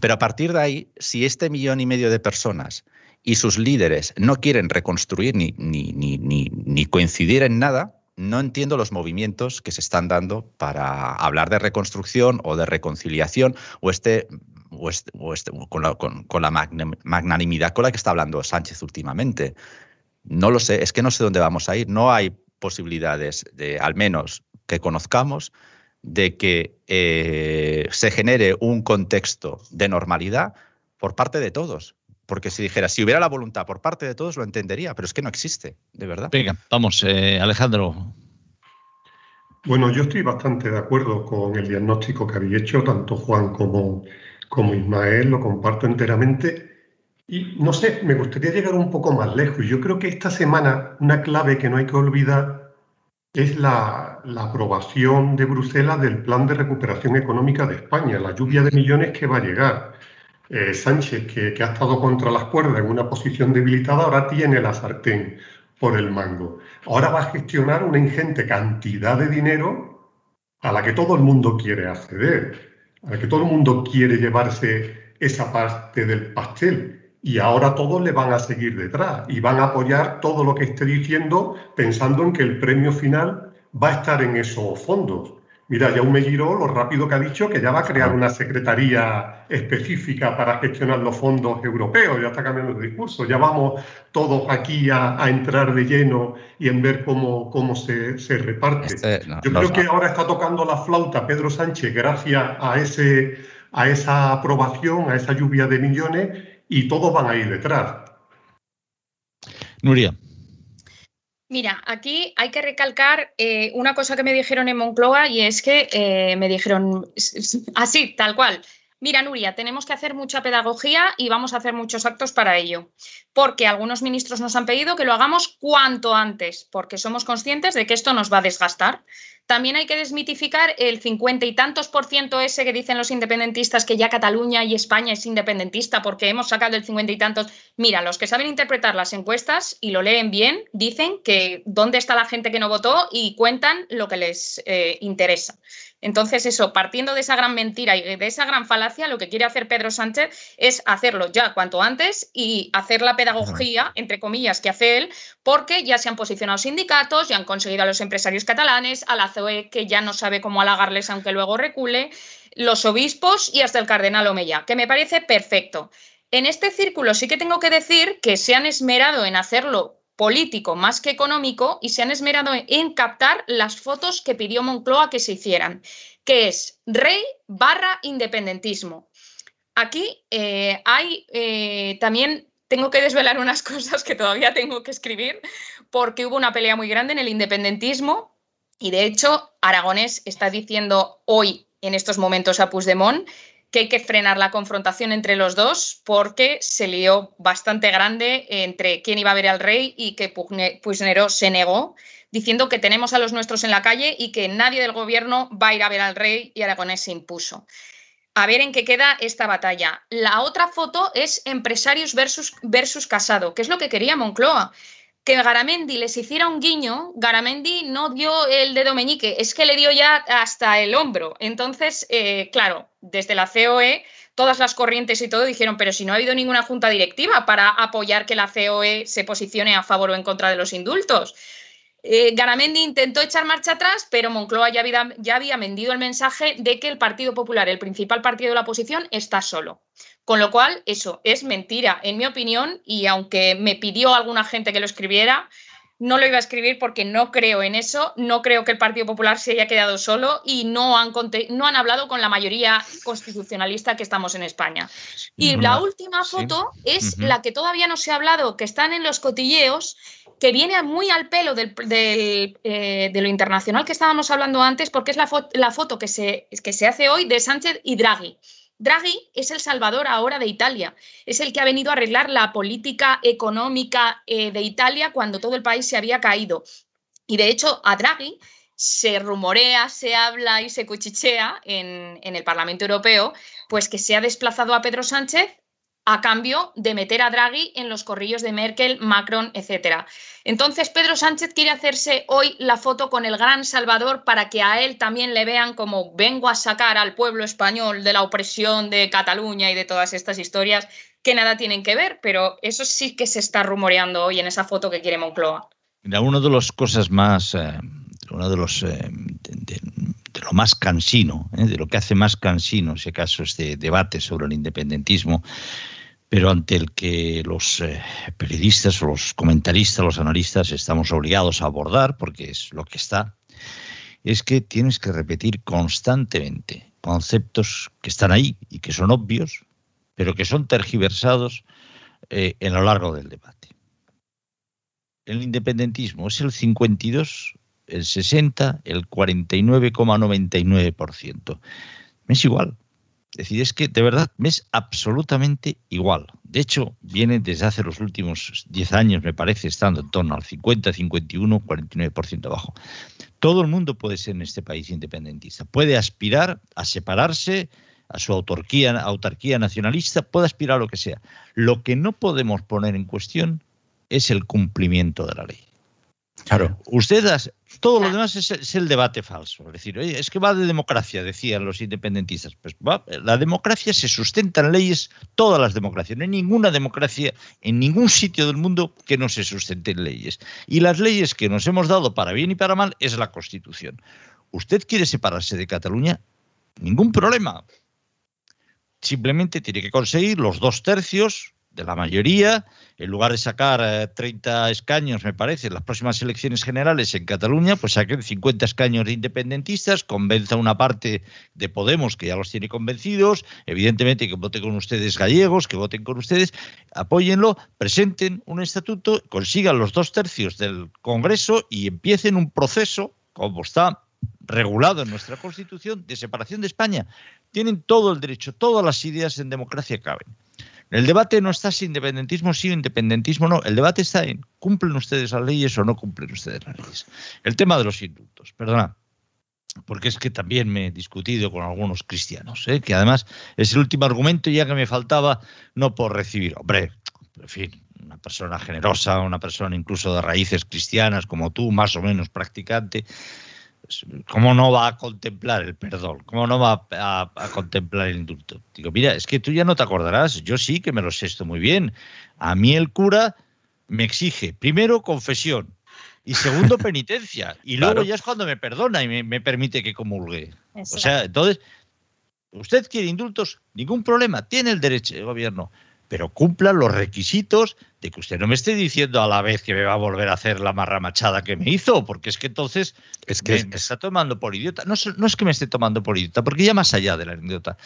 Pero a partir de ahí, si este millón y medio de personas y sus líderes no quieren reconstruir ni, ni, ni, ni coincidir en nada, no entiendo los movimientos que se están dando para hablar de reconstrucción o de reconciliación o este, este, este con la, magnanimidad con la que está hablando Sánchez últimamente. No lo sé, es que no sé dónde vamos a ir. No hay posibilidades, de, al menos que conozcamos, de que eh, se genere un contexto de normalidad por parte de todos. Porque si dijera, si hubiera la voluntad por parte de todos, lo entendería, pero es que no existe, de verdad. Venga, vamos, eh, Alejandro. Bueno, yo estoy bastante de acuerdo con el diagnóstico que habéis hecho, tanto Juan como, como Ismael, lo comparto enteramente. Y no sé, me gustaría llegar un poco más lejos. Yo creo que esta semana una clave que no hay que olvidar es la, la aprobación de Bruselas del plan de recuperación económica de España, la lluvia de millones que va a llegar. Eh, Sánchez, que, que, ha estado contra las cuerdas en una posición debilitada, ahora tiene la sartén por el mango. Ahora va a gestionar una ingente cantidad de dinero a la que todo el mundo quiere acceder, a la que todo el mundo quiere llevarse esa parte del pastel. Y ahora todos le van a seguir detrás y van a apoyar todo lo que esté diciendo pensando en que el premio final va a estar en esos fondos. Mira, me Giró, lo rápido que ha dicho, que ya va a crear una secretaría específica para gestionar los fondos europeos, ya está cambiando el discurso, ya vamos todos aquí a, entrar de lleno y en ver cómo, cómo se, reparte. Este, Yo creo que ahora está tocando la flauta Pedro Sánchez gracias a, ese, a esa aprobación, a esa lluvia de millones, y todos van a ir detrás. Nuria. Mira, aquí hay que recalcar eh, una cosa que me dijeron en Moncloa y es que eh, me dijeron así, tal cual. Mira, Nuria, tenemos que hacer mucha pedagogía y vamos a hacer muchos actos para ello, porque algunos ministros nos han pedido que lo hagamos cuanto antes, porque somos conscientes de que esto nos va a desgastar. También hay que desmitificar el cincuenta y tantos por ciento ese que dicen los independentistas que ya Cataluña y España es independentista porque hemos sacado el cincuenta y tantos. Mira, los que saben interpretar las encuestas y lo leen bien dicen que dónde está la gente que no votó y cuentan lo que les eh, interesa. Entonces, eso, partiendo de esa gran mentira y de esa gran falacia, lo que quiere hacer Pedro Sánchez es hacerlo ya cuanto antes y hacer la pedagogía, entre comillas, que hace él, porque ya se han posicionado sindicatos, ya han conseguido a los empresarios catalanes, a la COE, que ya no sabe cómo halagarles aunque luego recule, los obispos y hasta el cardenal Omeya, que me parece perfecto. En este círculo sí que tengo que decir que se han esmerado en hacerlo político más que económico y se han esmerado en captar las fotos que pidió Moncloa que se hicieran, que es rey barra independentismo. Aquí eh, hay eh, también tengo que desvelar unas [laughs] cosas que todavía tengo que escribir porque hubo una pelea muy grande en el independentismo y de hecho Aragonés está diciendo hoy en estos momentos a Puigdemont que hay que frenar la confrontación entre los dos porque se lió bastante grande entre quién iba a ver al rey y que Puignero se negó, diciendo que tenemos a los nuestros en la calle y que nadie del gobierno va a ir a ver al rey y Aragonés se impuso. A ver en qué queda esta batalla. La otra foto es empresarios versus, versus casado, que es lo que quería Moncloa que Garamendi les hiciera un guiño, Garamendi no dio el dedo meñique, es que le dio ya hasta el hombro. Entonces, eh, claro, desde la COE, todas las corrientes y todo dijeron, pero si no ha habido ninguna junta directiva para apoyar que la COE se posicione a favor o en contra de los indultos. Eh, Garamendi intentó echar marcha atrás, pero Moncloa ya había, ya había vendido el mensaje de que el Partido Popular, el principal partido de la oposición, está solo. Con lo cual, eso es mentira, en mi opinión, y aunque me pidió alguna gente que lo escribiera, no lo iba a escribir porque no creo en eso, no creo que el Partido Popular se haya quedado solo y no han, no han hablado con la mayoría constitucionalista que estamos en España. Y la última foto es la que todavía no se ha hablado, que están en los cotilleos, que viene muy al pelo eh, de lo internacional que estábamos hablando antes, porque es la, la foto que se, que se hace hoy de Sánchez y Draghi. Draghi es el salvador ahora de Italia, es el que ha venido a arreglar la política económica eh, de Italia cuando todo el país se había caído. Y de hecho, a Draghi se rumorea, se habla y se cuchichea en, en, el Parlamento Europeo, pues que se ha desplazado a Pedro Sánchez a cambio de meter a Draghi en los corrillos de Merkel, Macron, etc. Entonces, Pedro Sánchez quiere hacerse hoy la foto con el gran Salvador para que a él también le vean como vengo a sacar al pueblo español de la opresión de Cataluña y de todas estas historias que nada tienen que ver, pero eso sí que se está rumoreando hoy en esa foto que quiere Moncloa. Mira, una de las cosas más, uno de los, eh, eh, de, lo más cansino, eh, de lo que hace más cansino, ese caso este debate sobre el independentismo, pero ante el que los eh, periodistas, los comentaristas, los analistas estamos obligados a abordar, porque es lo que está, es que tienes que repetir constantemente conceptos que están ahí y que son obvios, pero que son tergiversados eh, en lo largo del debate. El independentismo es el 52, el 60, el 49,99%. Es igual, decir, es que de verdad me es absolutamente igual. De hecho, viene desde hace los últimos 10 años, me parece, estando en torno al 50, 51, 49% abajo. Todo el mundo puede ser en este país independentista. Puede aspirar a separarse, a su autarquía nacionalista, puede aspirar a lo que sea. Lo que no podemos poner en cuestión es el cumplimiento de la ley. Claro. Usted, todo lo demás es, el debate falso. Es decir, es que va de democracia, decían los independentistas. Pues la democracia se sustenta en leyes, todas las democracias. No hay ninguna democracia en ningún sitio del mundo que no se sustente en leyes. Y las leyes que nos hemos dado para bien y para mal es la Constitución. ¿Usted quiere separarse de Cataluña? Ningún problema. Simplemente tiene que conseguir los dos tercios de la mayoría, en lugar de sacar 30 eh, escaños, me parece, en las próximas elecciones generales en Cataluña, pues saquen 50 escaños de independentistas, convenza una parte de Podemos que ya los tiene convencidos, evidentemente que voten con ustedes gallegos, que voten con ustedes, apóyenlo, presenten un estatuto, consigan los dos tercios del Congreso y empiecen un proceso, como está regulado en nuestra Constitución, de separación de España. Tienen todo el derecho, todas las ideas en democracia caben el debate no está si independentismo sí o independentismo no. El debate está en cumplen ustedes las leyes o no cumplen ustedes las leyes. El tema de los indultos, perdona, porque es que también me he discutido con algunos cristianos, ¿eh? que además es el último argumento ya que me faltaba, no por recibir. Hombre, en fin, una persona generosa, una persona incluso de raíces cristianas como tú, más o menos practicante, ¿cómo no va a contemplar el perdón? ¿Cómo no va a, contemplar el indulto? Digo, mira, es que tú ya no te acordarás, yo sí que me lo sé esto muy bien. A mí el cura me exige, primero, confesión y segundo, [laughs] penitencia. Y luego ya es cuando me perdona y me, permite que comulgue. O sea, entonces, usted quiere indultos, ningún problema, tiene el derecho el gobierno pero cumpla los requisitos de que usted no me esté diciendo a la vez que me va a volver a hacer la marramachada que me hizo, porque es que entonces es que me, está tomando por idiota. No, no es que me esté tomando por idiota, porque ya más allá de la idiota.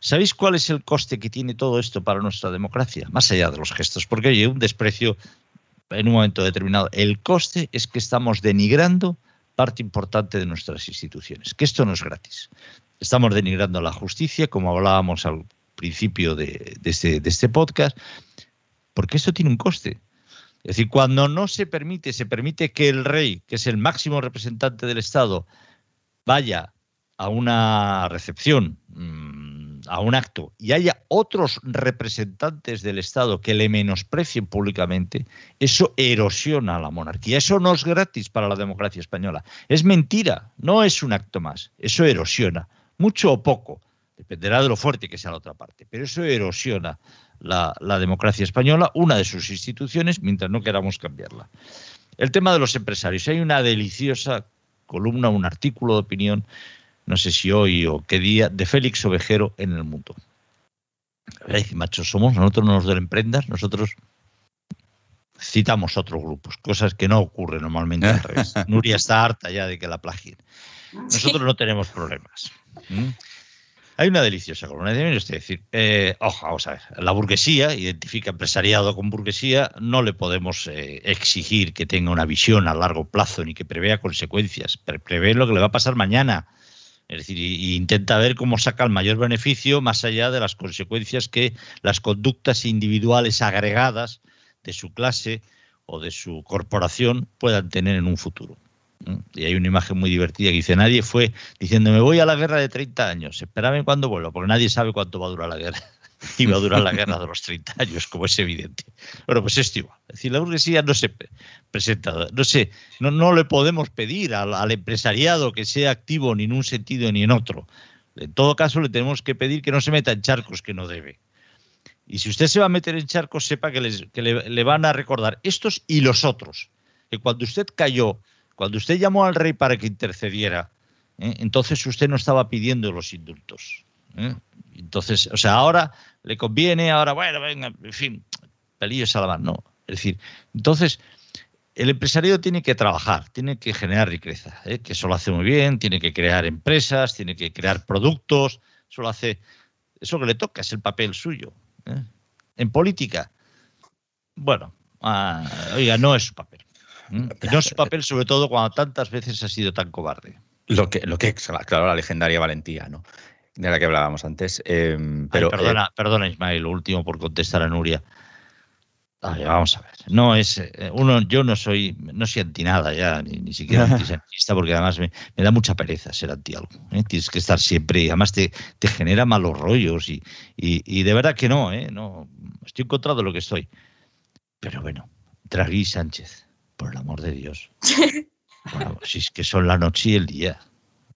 ¿sabéis cuál es el coste que tiene todo esto para nuestra democracia? Más allá de los gestos, porque hay un desprecio en un momento determinado, el coste es que estamos denigrando parte importante de nuestras instituciones, que esto no es gratis. Estamos denigrando la justicia, como hablábamos al principio de, este, este podcast, porque eso tiene un coste. Es decir, cuando no se permite, se permite que el rey, que es el máximo representante del Estado, vaya a una recepción, mm, a un acto, y haya otros representantes del Estado que le menosprecien públicamente, eso erosiona a la monarquía. Eso no es gratis para la democracia española. Es mentira, no es un acto más, eso erosiona, mucho o poco. Dependerá de lo fuerte que sea la otra parte. Pero eso erosiona la, democracia española, una de sus instituciones, mientras no queramos cambiarla. El tema de los empresarios. Hay una deliciosa columna, un artículo de opinión, no sé si hoy o qué día, de Félix Ovejero en el mundo. que macho, somos, nosotros no nos duelen prendas, nosotros citamos otros grupos, cosas que no ocurren normalmente [laughs] en Nuria está harta ya de que la plagien. Nosotros no tenemos problemas. Hay una deliciosa columna de decir, eh, oh, vamos la burguesía, identifica empresariado con burguesía, no le podemos eh, exigir que tenga una visión a largo plazo ni que prevea consecuencias, pero prevé lo que le va a pasar mañana. Es decir, intenta ver cómo saca el mayor beneficio más allá de las consecuencias que las conductas individuales agregadas de su clase o de su corporación puedan tener en un futuro. Y hay una imagen muy divertida que dice, nadie fue diciendo, me voy a la guerra de 30 años, espérame cuando vuelva, porque nadie sabe cuánto va a durar la guerra. [laughs] y va a durar la guerra de los 30 años, como es evidente. Bueno, pues esto Es decir, la burguesía no se presenta, no, sé, no, le podemos pedir al, empresariado que sea activo ni en un sentido ni en otro. En todo caso, le tenemos que pedir que no se meta en charcos que no debe. Y si usted se va a meter en charcos, sepa que, le, van a recordar estos y los otros. Que cuando usted cayó cuando usted llamó al rey para que intercediera, ¿eh? entonces usted no estaba pidiendo los indultos. ¿eh? Entonces, o sea, ahora le conviene, ahora, bueno, venga, en fin, pelillos a la No. Es decir, entonces, el empresario tiene que trabajar, tiene que generar riqueza, ¿eh? que eso lo hace muy bien, tiene que crear empresas, tiene que crear productos, eso lo hace, eso que le toca, es el papel suyo. En política, bueno, ah, oiga, no es su papel. Mm. No su papel, sobre todo, cuando tantas veces ha sido tan cobarde. Lo que, lo que claro, la legendaria valentía, ¿no? De la que hablábamos antes. Em, pero, perdona, eh, perdona, Ismael, lo último por contestar a Nuria. vamos a ver. No es eh, uno, yo no soy, no soy anti nada ya, ni, ni siquiera artista [laughs] porque además me, da mucha pereza ser anti algo. ¿eh? Tienes que estar siempre, y además te, te genera malos rollos y, y, de verdad que no, no, estoy en de lo que estoy. Pero bueno, Draghi Sánchez por el amor de Dios. [laughs] Bueno, pues si es que son la noche y el día.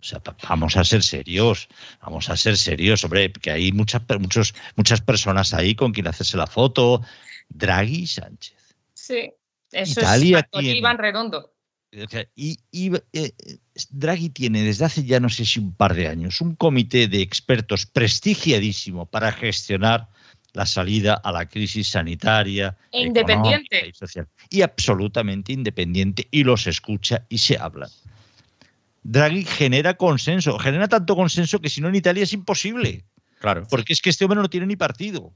O sea, vamos a ser serios, vamos a ser serios, hombre, que hay muchas, muchos, muchas personas ahí con quien hacerse la foto. Draghi y Sánchez. Sí, eso Italia es Iván Redondo. Y, eh, Draghi tiene desde hace ya no sé si un par de años un comité de expertos prestigiadísimo para gestionar la salida a la crisis sanitaria, independiente y social. Y absolutamente independiente y los escucha y se habla. Draghi genera consenso, genera tanto consenso que si no en Italia es imposible. Claro. Porque es que este hombre no tiene ni partido.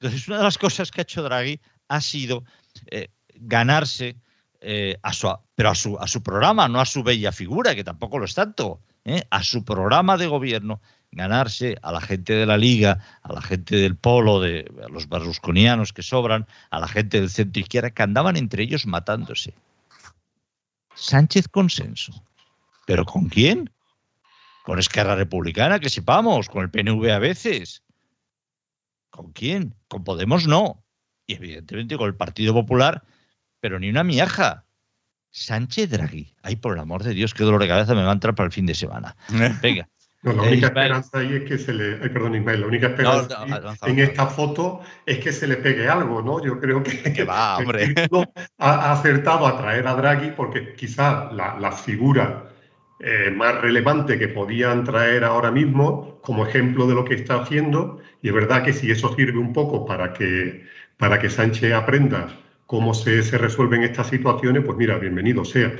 Entonces, una de las cosas que ha hecho Draghi ha sido eh, ganarse eh, a su, pero a su, a su programa, no a su bella figura, que tampoco lo es tanto, eh, a su programa de gobierno, ganarse a la gente de la Liga, a la gente del Polo, de, a los barrusconianos que sobran, a la gente del centro izquierda, que andaban entre ellos matándose. Sánchez consenso. ¿Pero con quién? Con Esquerra Republicana, que sepamos, con el PNV a veces. ¿Con quién? Con Podemos no. Y evidentemente con el Partido Popular, pero ni una miaja. Sánchez Draghi. Ay, por el amor de Dios, qué dolor de cabeza me va a entrar para el fin de semana. [laughs] Venga la eh, única esperanza ahí es que se le. perdón, la única esperanza en esta foto es que se le pegue algo, ¿no? Yo creo que. va, [laughs] Ha, acertado a traer a Draghi porque quizás la, figura eh, más relevante que podían traer ahora mismo como ejemplo de lo que está haciendo. Y es verdad que si eso sirve un poco para que, para que Sánchez aprenda cómo se, se resuelven estas situaciones, pues mira, bienvenido sea.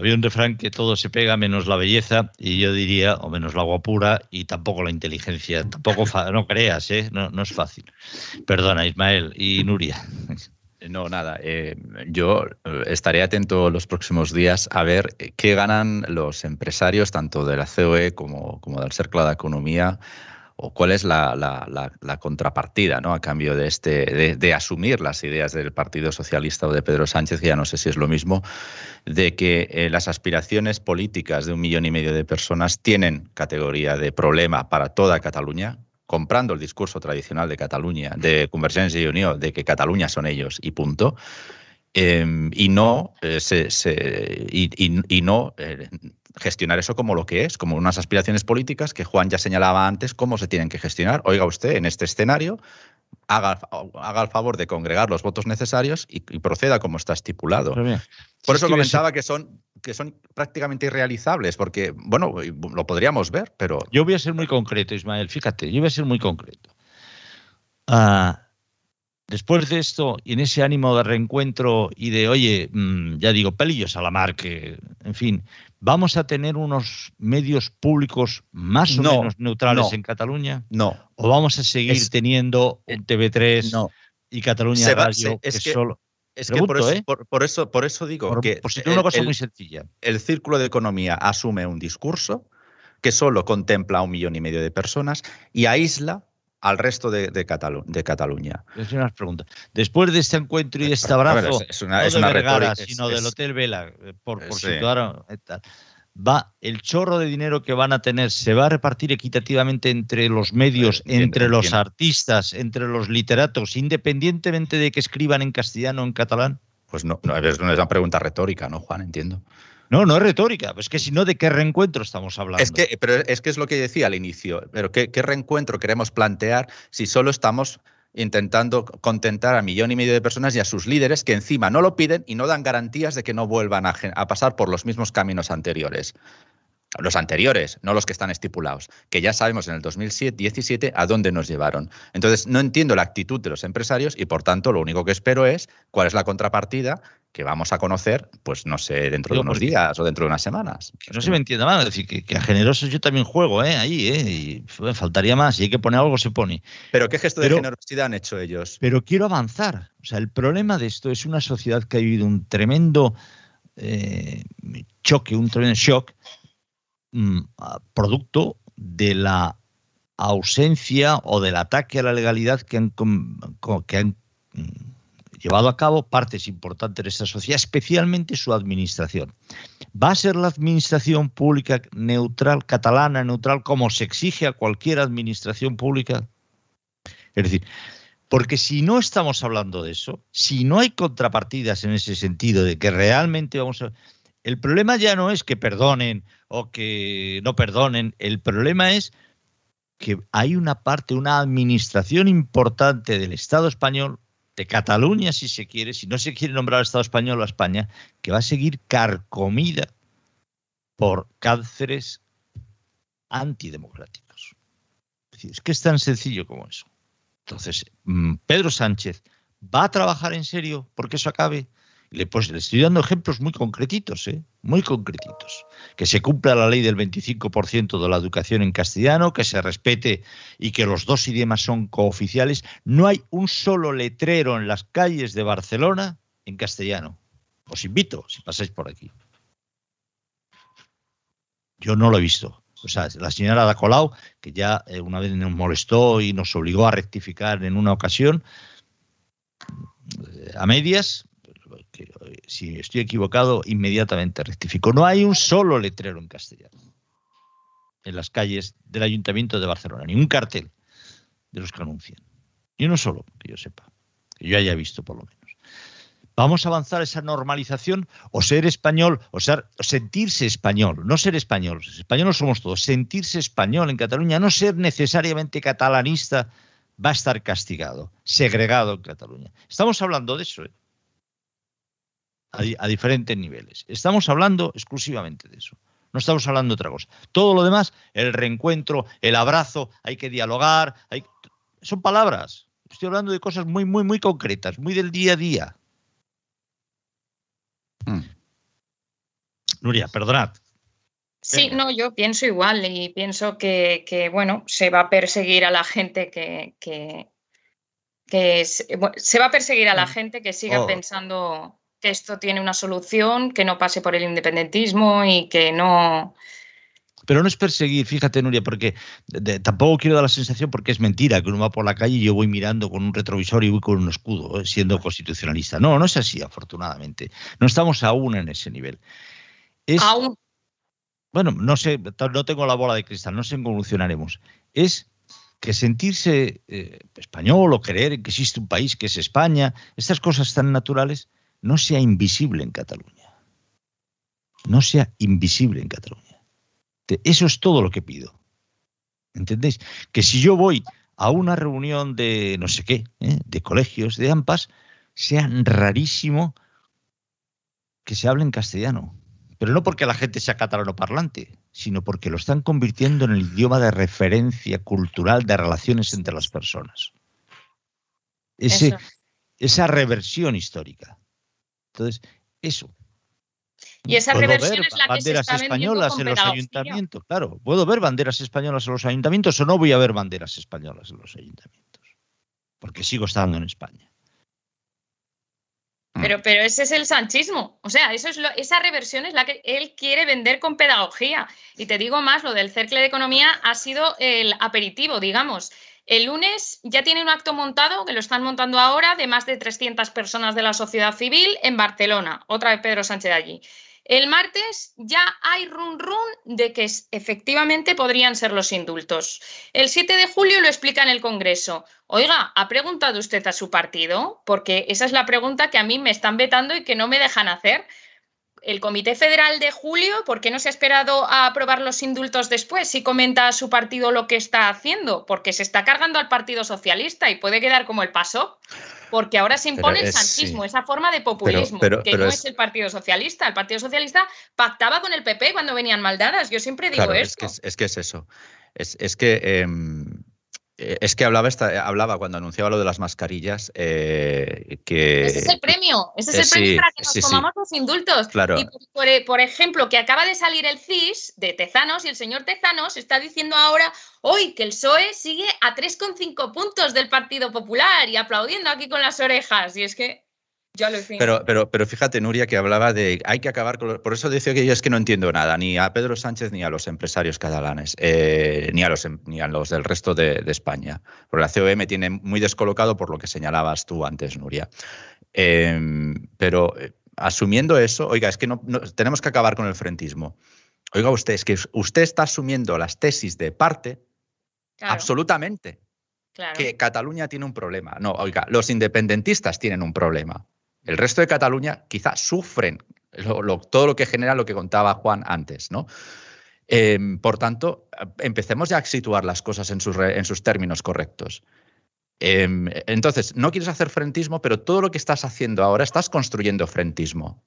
Había un refrán que todo se pega menos la belleza y yo diría, o menos la agua pura y tampoco la inteligencia. Tampoco, no creas, ¿eh? no, es fácil. Perdona, Ismael y Nuria. No, nada. Eh, yo eh, estaré atento los próximos días a ver qué ganan los empresarios, tanto de la COE como, como del de Economía, o cuál es la, contrapartida ¿no? a cambio de, este, de, asumir las ideas del Partido Socialista o de Pedro Sánchez, que ya no sé si es lo mismo, de que eh, las aspiraciones políticas de un millón y medio de personas tienen categoría de problema para toda Cataluña, comprando el discurso tradicional de Cataluña, de Convergencia y Unión, de que Cataluña son ellos y punto. Em, y no, eh, no eh, gestionar eso como lo que es, como unas aspiraciones políticas que Juan ya señalaba antes cómo se tienen que gestionar. Oiga usted, en este escenario, haga, haga el favor de congregar los votos necesarios y, proceda como está estipulado. Por eso comentaba que son, que son prácticamente irrealizables, porque, bueno, lo podríamos ver, pero... Yo voy a ser muy concreto, Ismael, fíjate, yo voy a ser muy concreto. Ah, después de esto y en ese ánimo de reencuentro y de, oye, mm, ya digo, pelillos a la mar, que, en fin, ¿Vamos a tener unos medios públicos más o menos neutrales en Cataluña? No. ¿O vamos a seguir teniendo eh, un TV3 y Cataluña Radio es que, solo... Es que ¿eh? por, eso, por, eso, digo que una cosa muy sencilla. El círculo de economía asume un discurso que solo contempla a un millón y medio de personas y aísla al resto de, de Cataluña. Es una Después de este encuentro y de eh, este abrazo, es una, no de Vergara, sino del Hotel Vela, eh, por, eh, por situar, va el chorro de dinero que van a tener, se va a repartir equitativamente entre los medios, entre los artistas, entre los literatos, independientemente de que escriban en castellano o en catalán. Pues no, no, es una pregunta retórica, ¿no, Juan? Entiendo. No, no es retórica, pues es que si no, ¿de qué reencuentro estamos hablando? Es que, pero es que es lo que decía al inicio, pero ¿qué, reencuentro queremos plantear si solo estamos intentando contentar a millón y medio de personas y a sus líderes que encima no lo piden y no dan garantías de que no vuelvan a pasar por los mismos caminos anteriores los anteriores, no los que están estipulados, que ya sabemos en el 2017 a dónde nos llevaron. Entonces, no entiendo la actitud de los empresarios y, por tanto, lo único que espero es cuál es la contrapartida que vamos a conocer, pues no sé, dentro de unos días o dentro de unas semanas. no se me entienda mal, es decir, que, a generosos yo también juego, ¿eh? Ahí, ¿eh? Y faltaría más, Si hay que poner algo, se pone. Pero ¿qué gesto de generosidad han hecho ellos? Pero quiero avanzar. O sea, el problema de esto es una sociedad que ha vivido un tremendo eh, choque, un tremendo shock Mm, ah, producto de la ausencia o del ataque a la legalidad que han, que han mm, llevado a cabo partes importantes de esta sociedad, especialmente su administración. ¿Va a ser la administración pública neutral, catalana neutral, como se exige a cualquier administración pública? Es decir, porque si no estamos hablando de eso, si no hay contrapartidas en ese sentido de que realmente vamos a... El problema ya no es que perdonen o que no perdonen, el problema es que hay una parte, una administración importante del Estado español, de Cataluña si se quiere, si no se quiere nombrar Estado español o a España, que va a seguir carcomida por cánceres antidemocráticos. es que es tan sencillo como eso. Entonces, mm, Pedro Sánchez va a trabajar en serio porque eso acabe. Le, pues, le estoy dando ejemplos muy concretitos, ¿eh? muy concretitos. Que se cumpla la ley del 25% de la educación en castellano, que se respete y que los dos idiomas son cooficiales. No hay un solo letrero en las calles de Barcelona en castellano. Os invito, si pasáis por aquí. Yo no lo he visto. O sea, la señora Dacolau, que ya eh, una vez nos molestó y nos obligó a rectificar en una ocasión, eh, a medias, eh, si estoy equivocado, inmediatamente rectifico. No hay un solo letrero en castellano en las calles del Ayuntamiento de Barcelona, ni un cartel de los que anuncian. Y uno solo, que yo sepa, que yo haya visto por lo menos. Vamos a avanzar esa normalización o ser español, o, ser, sentirse español, no ser español, españoles somos todos, sentirse español en Cataluña, no ser necesariamente catalanista, va a estar castigado, segregado en Cataluña. Estamos hablando de eso. ¿eh? a, diferentes niveles. Estamos hablando exclusivamente de eso. No estamos hablando de otra cosa. Todo lo demás, el reencuentro, el abrazo, hay que dialogar, hay... son palabras. Estoy hablando de cosas muy, muy, muy concretas, muy del día a día. Mm. Nuria, perdonad. Sí, no, yo pienso igual y pienso que, bueno, se va a perseguir a la gente que, que, se, va a perseguir a la mm. gente que siga oh. pensando que esto tiene una solución, que no pase por el independentismo y que no... Pero no es perseguir, fíjate Nuria, porque tampoco quiero dar la sensación porque es mentira que uno va por la calle y yo voy mirando con un retrovisor y voy con un escudo, eh, siendo constitucionalista. No, no es así, afortunadamente. No estamos aún en ese nivel. aún. Bueno, no sé, no tengo la bola de cristal, no sé en evolucionaremos. Es que sentirse eh, español o creer que existe un país que es España, estas cosas tan naturales, no sea invisible en Cataluña. No sea invisible en Cataluña. Eso es todo lo que pido. ¿Entendéis? Que si yo voy a una reunión de no sé qué, ¿eh? de colegios, de AMPAs, sea rarísimo que se hable en castellano. Pero no porque la gente sea catalano parlante, sino porque lo están convirtiendo en el idioma de referencia cultural de relaciones entre las personas. esa reversión histórica. Entonces, eso. Y esa reversión es la que banderas españolas en los ayuntamientos, claro. Puedo ver banderas españolas en los ayuntamientos o no voy a ver banderas españolas en los ayuntamientos, porque sigo estando en España. Mm. Pero, pero ese es el sanchismo. O sea, eso es esa reversión es la que él quiere vender con pedagogía. Y te digo más, lo del cercle de economía ha sido el aperitivo, digamos. El lunes ya tiene un acto montado, que lo están montando ahora, de más de 300 personas de la sociedad civil en Barcelona, otra vez Pedro Sánchez allí. El martes ya hay run run de que efectivamente podrían ser los indultos. El 7 de julio lo explica en el Congreso. Oiga, ¿ha preguntado usted a su partido? Porque esa es la pregunta que a mí me están vetando y que no me dejan hacer el Comité Federal de julio, ¿por qué no se ha esperado a aprobar los indultos después si comenta a su partido lo que está haciendo? Porque se está cargando al Partido Socialista y puede quedar como el paso, porque ahora se impone el sanchismo, esa forma de populismo, que no es... el Partido Socialista. El Partido Socialista pactaba con el PP cuando venían maldadas, yo siempre digo eso. Es que es, eso. Es, que em, eh, es que hablaba, cuando anunciaba lo de las mascarillas eh, que... Ese es el premio, ese es el eh, premio para que nos comamos los indultos. por, ejemplo, que acaba de salir el CIS de Tezanos y el señor Tezanos está diciendo ahora hoy que el PSOE sigue a 3,5 puntos del Partido Popular y aplaudiendo aquí con las orejas. Y es que pero, pero, pero fíjate, Nuria, que hablaba de hay que acabar con Por eso decía que yo es que no entiendo nada, ni a Pedro Sánchez ni a los empresarios catalanes, eh, ni, a los, em, ni a los del resto de, España. Porque la COE me tiene muy descolocado por lo que señalabas tú antes, Nuria. Em, pero eh, asumiendo eso, oiga, es que no, tenemos que acabar con el frentismo. Oiga usted, es que usted está asumiendo las tesis de parte absolutamente. Que Cataluña tiene un problema. No, oiga, los independentistas tienen un problema. El resto de Cataluña quizá sufren todo lo que genera lo que contaba Juan antes, ¿no? Em, por tanto, empecemos ya a situar las cosas en sus, términos correctos. Em, entonces, no quieres hacer frentismo, pero todo lo que estás haciendo ahora estás construyendo frentismo.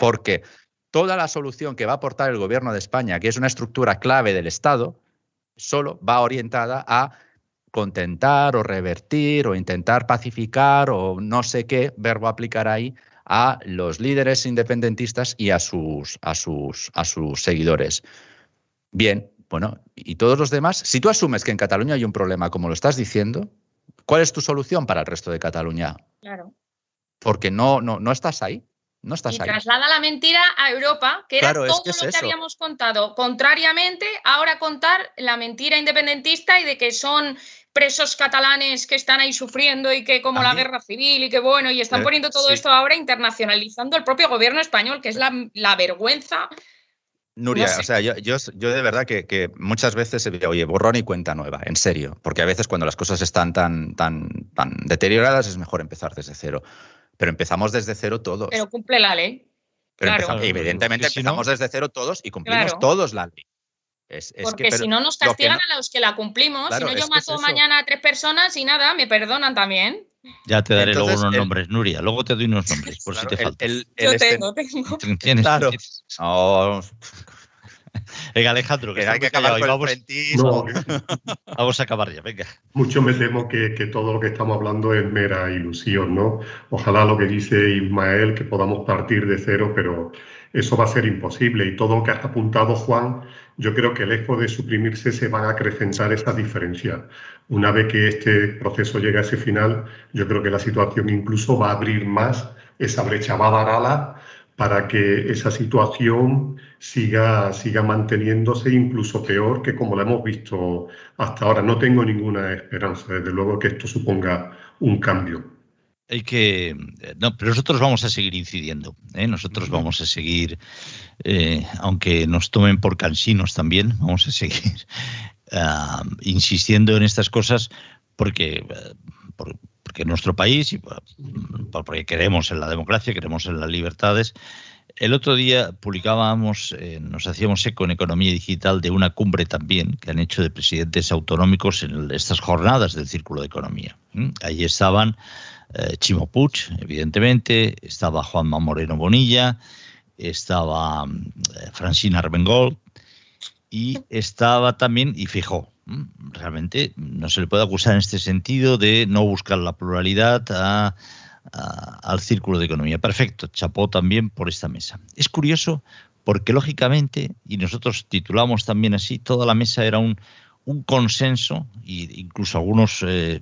Porque toda la solución que va a aportar el gobierno de España, que es una estructura clave del Estado, solo va orientada a contentar o revertir o intentar pacificar o no sé qué verbo aplicar ahí a los líderes independentistas y a sus, a sus, a sus seguidores. Bien, bueno, y todos los demás, si tú asumes que en Cataluña hay un problema, como lo estás diciendo, ¿cuál es tu solución para el resto de Cataluña? Claro. Porque no, no, no estás ahí. No estás y traslada la mentira a Europa, que era todo lo que habíamos contado. Contrariamente, ahora contar la mentira independentista y de que son presos catalanes que están ahí sufriendo y que como la guerra civil y que bueno, y están eh, poniendo todo esto ahora internacionalizando el propio gobierno español, que es la, vergüenza. Nuria, o sea, yo, yo, de verdad que, muchas veces se ve, oye, borrón y cuenta nueva, en serio, porque a veces cuando las cosas están tan, tan, tan deterioradas es mejor empezar desde cero. Pero empezamos desde cero todos. Pero cumple la ley. evidentemente empezamos desde cero todos y cumplimos todos la ley. Porque si no nos castigan a los que la cumplimos, si no yo mato mañana a tres personas y nada, me perdonan también. Ya te daré luego unos nombres, Nuria. Luego te doy unos nombres, por [laughs] si te falta. yo este tengo, tengo. [laughs] ¿Tienes, [laughs] Venga, Alejandro, que, hay que acabar con vamos, vamos a acabar ya, venga. Mucho me temo que, que, todo lo que estamos hablando es mera ilusión, ¿no? Ojalá lo que dice Ismael, que podamos partir de cero, pero eso va a ser imposible. Y todo lo que has apuntado, Juan, yo creo que lejos de suprimirse se van a acrecentar esas diferencias. Una vez que este proceso llegue a ese final, yo creo que la situación incluso va a abrir más, esa brecha va a dar para que esa situación siga, siga manteniéndose, incluso peor que como la hemos visto hasta ahora. No tengo ninguna esperanza, desde luego, que esto suponga un cambio hay que. Eh, no, pero nosotros vamos a seguir incidiendo. ¿eh? Nosotros vamos a seguir, eh, aunque nos tomen por cansinos también, vamos a seguir [laughs] insistiendo en estas cosas porque, porque nuestro país, y porque queremos en la democracia, queremos en las libertades. El otro día publicábamos, nos hacíamos eco en Economía Digital de una cumbre también que han hecho de presidentes autonómicos en estas jornadas del Círculo de Economía. ahí estaban eh, Chimo Puig, evidentemente, estaba Juanma Moreno Bonilla, estaba eh, Francina Armengol y estaba también, y fijó, mm, realmente no se le puede acusar en este sentido de no buscar la pluralidad al círculo de economía. Perfecto, chapó también por esta mesa. Es curioso porque lógicamente, y nosotros titulamos también así, toda la mesa era un un consenso, e incluso algunos eh,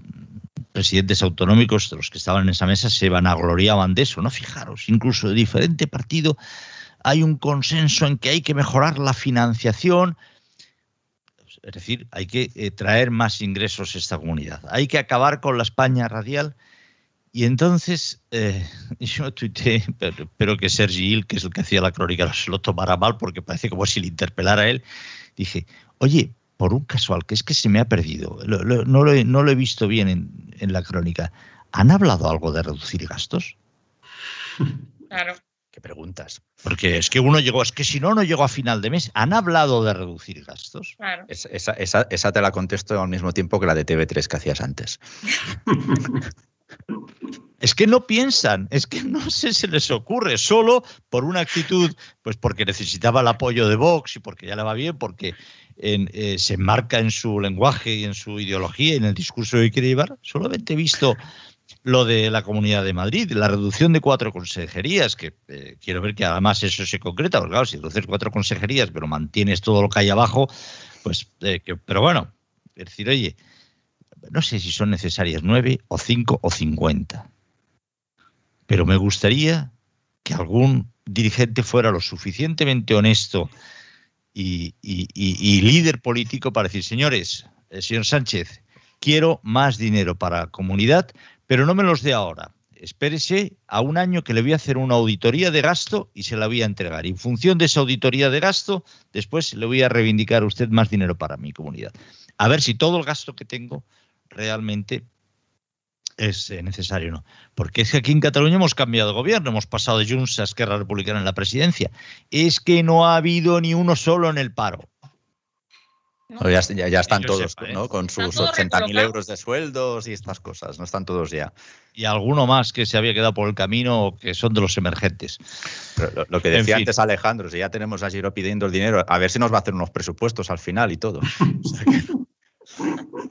presidentes autonómicos de los que estaban en esa mesa se vanagloriaban de eso, ¿no? Fijaros, incluso de diferente partido hay un consenso en que hay que mejorar la financiación, es decir, hay que eh, traer más ingresos a esta comunidad, hay que acabar con la España radial. Y entonces eh, [laughs] yo tuiteé, pero, que Sergi Gil que es el que hacía la crónica, no se lo tomara mal porque parece como si le interpelara a él. Dije, oye, por un casual, que es que se me ha perdido, no, lo he, visto bien en, la crónica. ¿Han hablado algo de reducir gastos? Claro. ¿Qué preguntas? Porque es que uno llegó, es que si no, no llegó a final de mes. ¿Han hablado de reducir gastos? Claro. esa, te la contesto al mismo tiempo que la de TV3 que hacías antes. [laughs] Es que no piensan, es que no sé se les ocurre, solo por una actitud, pues porque necesitaba el apoyo de Vox y porque ya le va bien, porque eh, se enmarca en su lenguaje y en su ideología y en el discurso que quiere llevar, solamente he visto lo de la Comunidad de Madrid, la reducción de cuatro consejerías, que eh, quiero ver que además eso se concreta, porque claro, si reduces cuatro consejerías pero mantienes todo lo que hay abajo, pues, eh, pero bueno, decir, oye, no sé si son necesarias nueve o cinco o cincuenta, pero me gustaría que algún dirigente fuera lo suficientemente honesto y, líder político para decir, señores, eh, señor Sánchez, quiero más dinero para la comunidad, pero no me los dé ahora. Espérese a un año que le voy a hacer una auditoría de gasto y se la voy a entregar. Y en función de esa auditoría de gasto, después le voy a reivindicar a usted más dinero para mi comunidad. A ver si todo el gasto que tengo realmente es eh, necesario, ¿no? Porque es que aquí en Cataluña hemos cambiado de gobierno, hemos pasado de Junts a Esquerra Republicana en la presidencia. Es que no ha habido ni uno solo en el paro. ya, están todos ¿eh? ¿no? con sus 80.000 euros de sueldos y estas cosas, no están todos ya. Y alguno más que se había quedado por el camino, que son de los emergentes. lo, que decía antes Alejandro, si ya tenemos a Giro pidiendo el dinero, a ver si nos va a hacer unos presupuestos al final y todo. O sea que...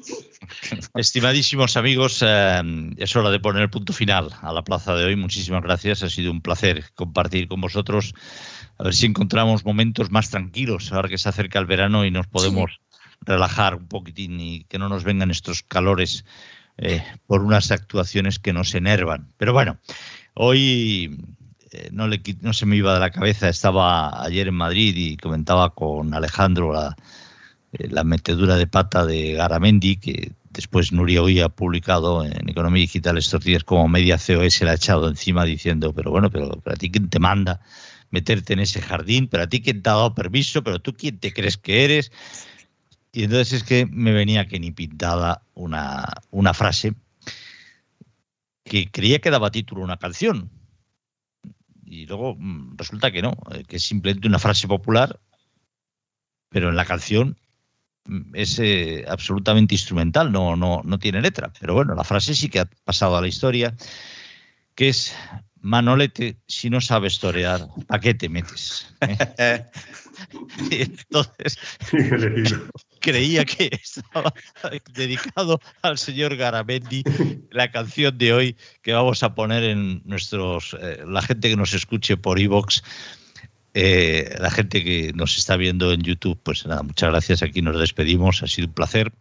[laughs] Estimadísimos amigos, eh, es hora de poner el punto final a la plaza de hoy. Muchísimas gracias, ha sido un placer compartir con vosotros. A ver si encontramos momentos más tranquilos ahora que se acerca el verano y nos podemos relajar un poquitín y que no nos vengan estos calores eh, por unas actuaciones que nos enervan. Pero bueno, hoy eh, no, le, no se me iba de la cabeza, estaba ayer en Madrid y comentaba con Alejandro la eh, la metedura de pata de Garamendi, que después Nuria ha publicado en Economía Digital estos días como media COE se la ha echado encima diciendo, pero bueno, pero, a ti quién te manda meterte en ese jardín, pero a ti quién te ha dado permiso, pero tú quién te crees que eres. Y entonces es que me venía que ni pintada una, una frase que creía que daba título a una canción. Y luego mm, resulta que no, eh, que es simplemente una frase popular, pero en la canción es eh, absolutamente instrumental, no, no, no tiene letra. Pero bueno, la frase sí que ha pasado a la historia, que es, Manolete, si no sabes torear, ¿a qué te metes? [laughs] [laughs] entonces, creía que estaba dedicado al señor Garamendi la canción de hoy que vamos a poner en nuestros, eh, la gente que nos escuche por Evox eh, la gente que nos está viendo en YouTube, pues nada, muchas gracias. Aquí nos despedimos. Ha sido un placer.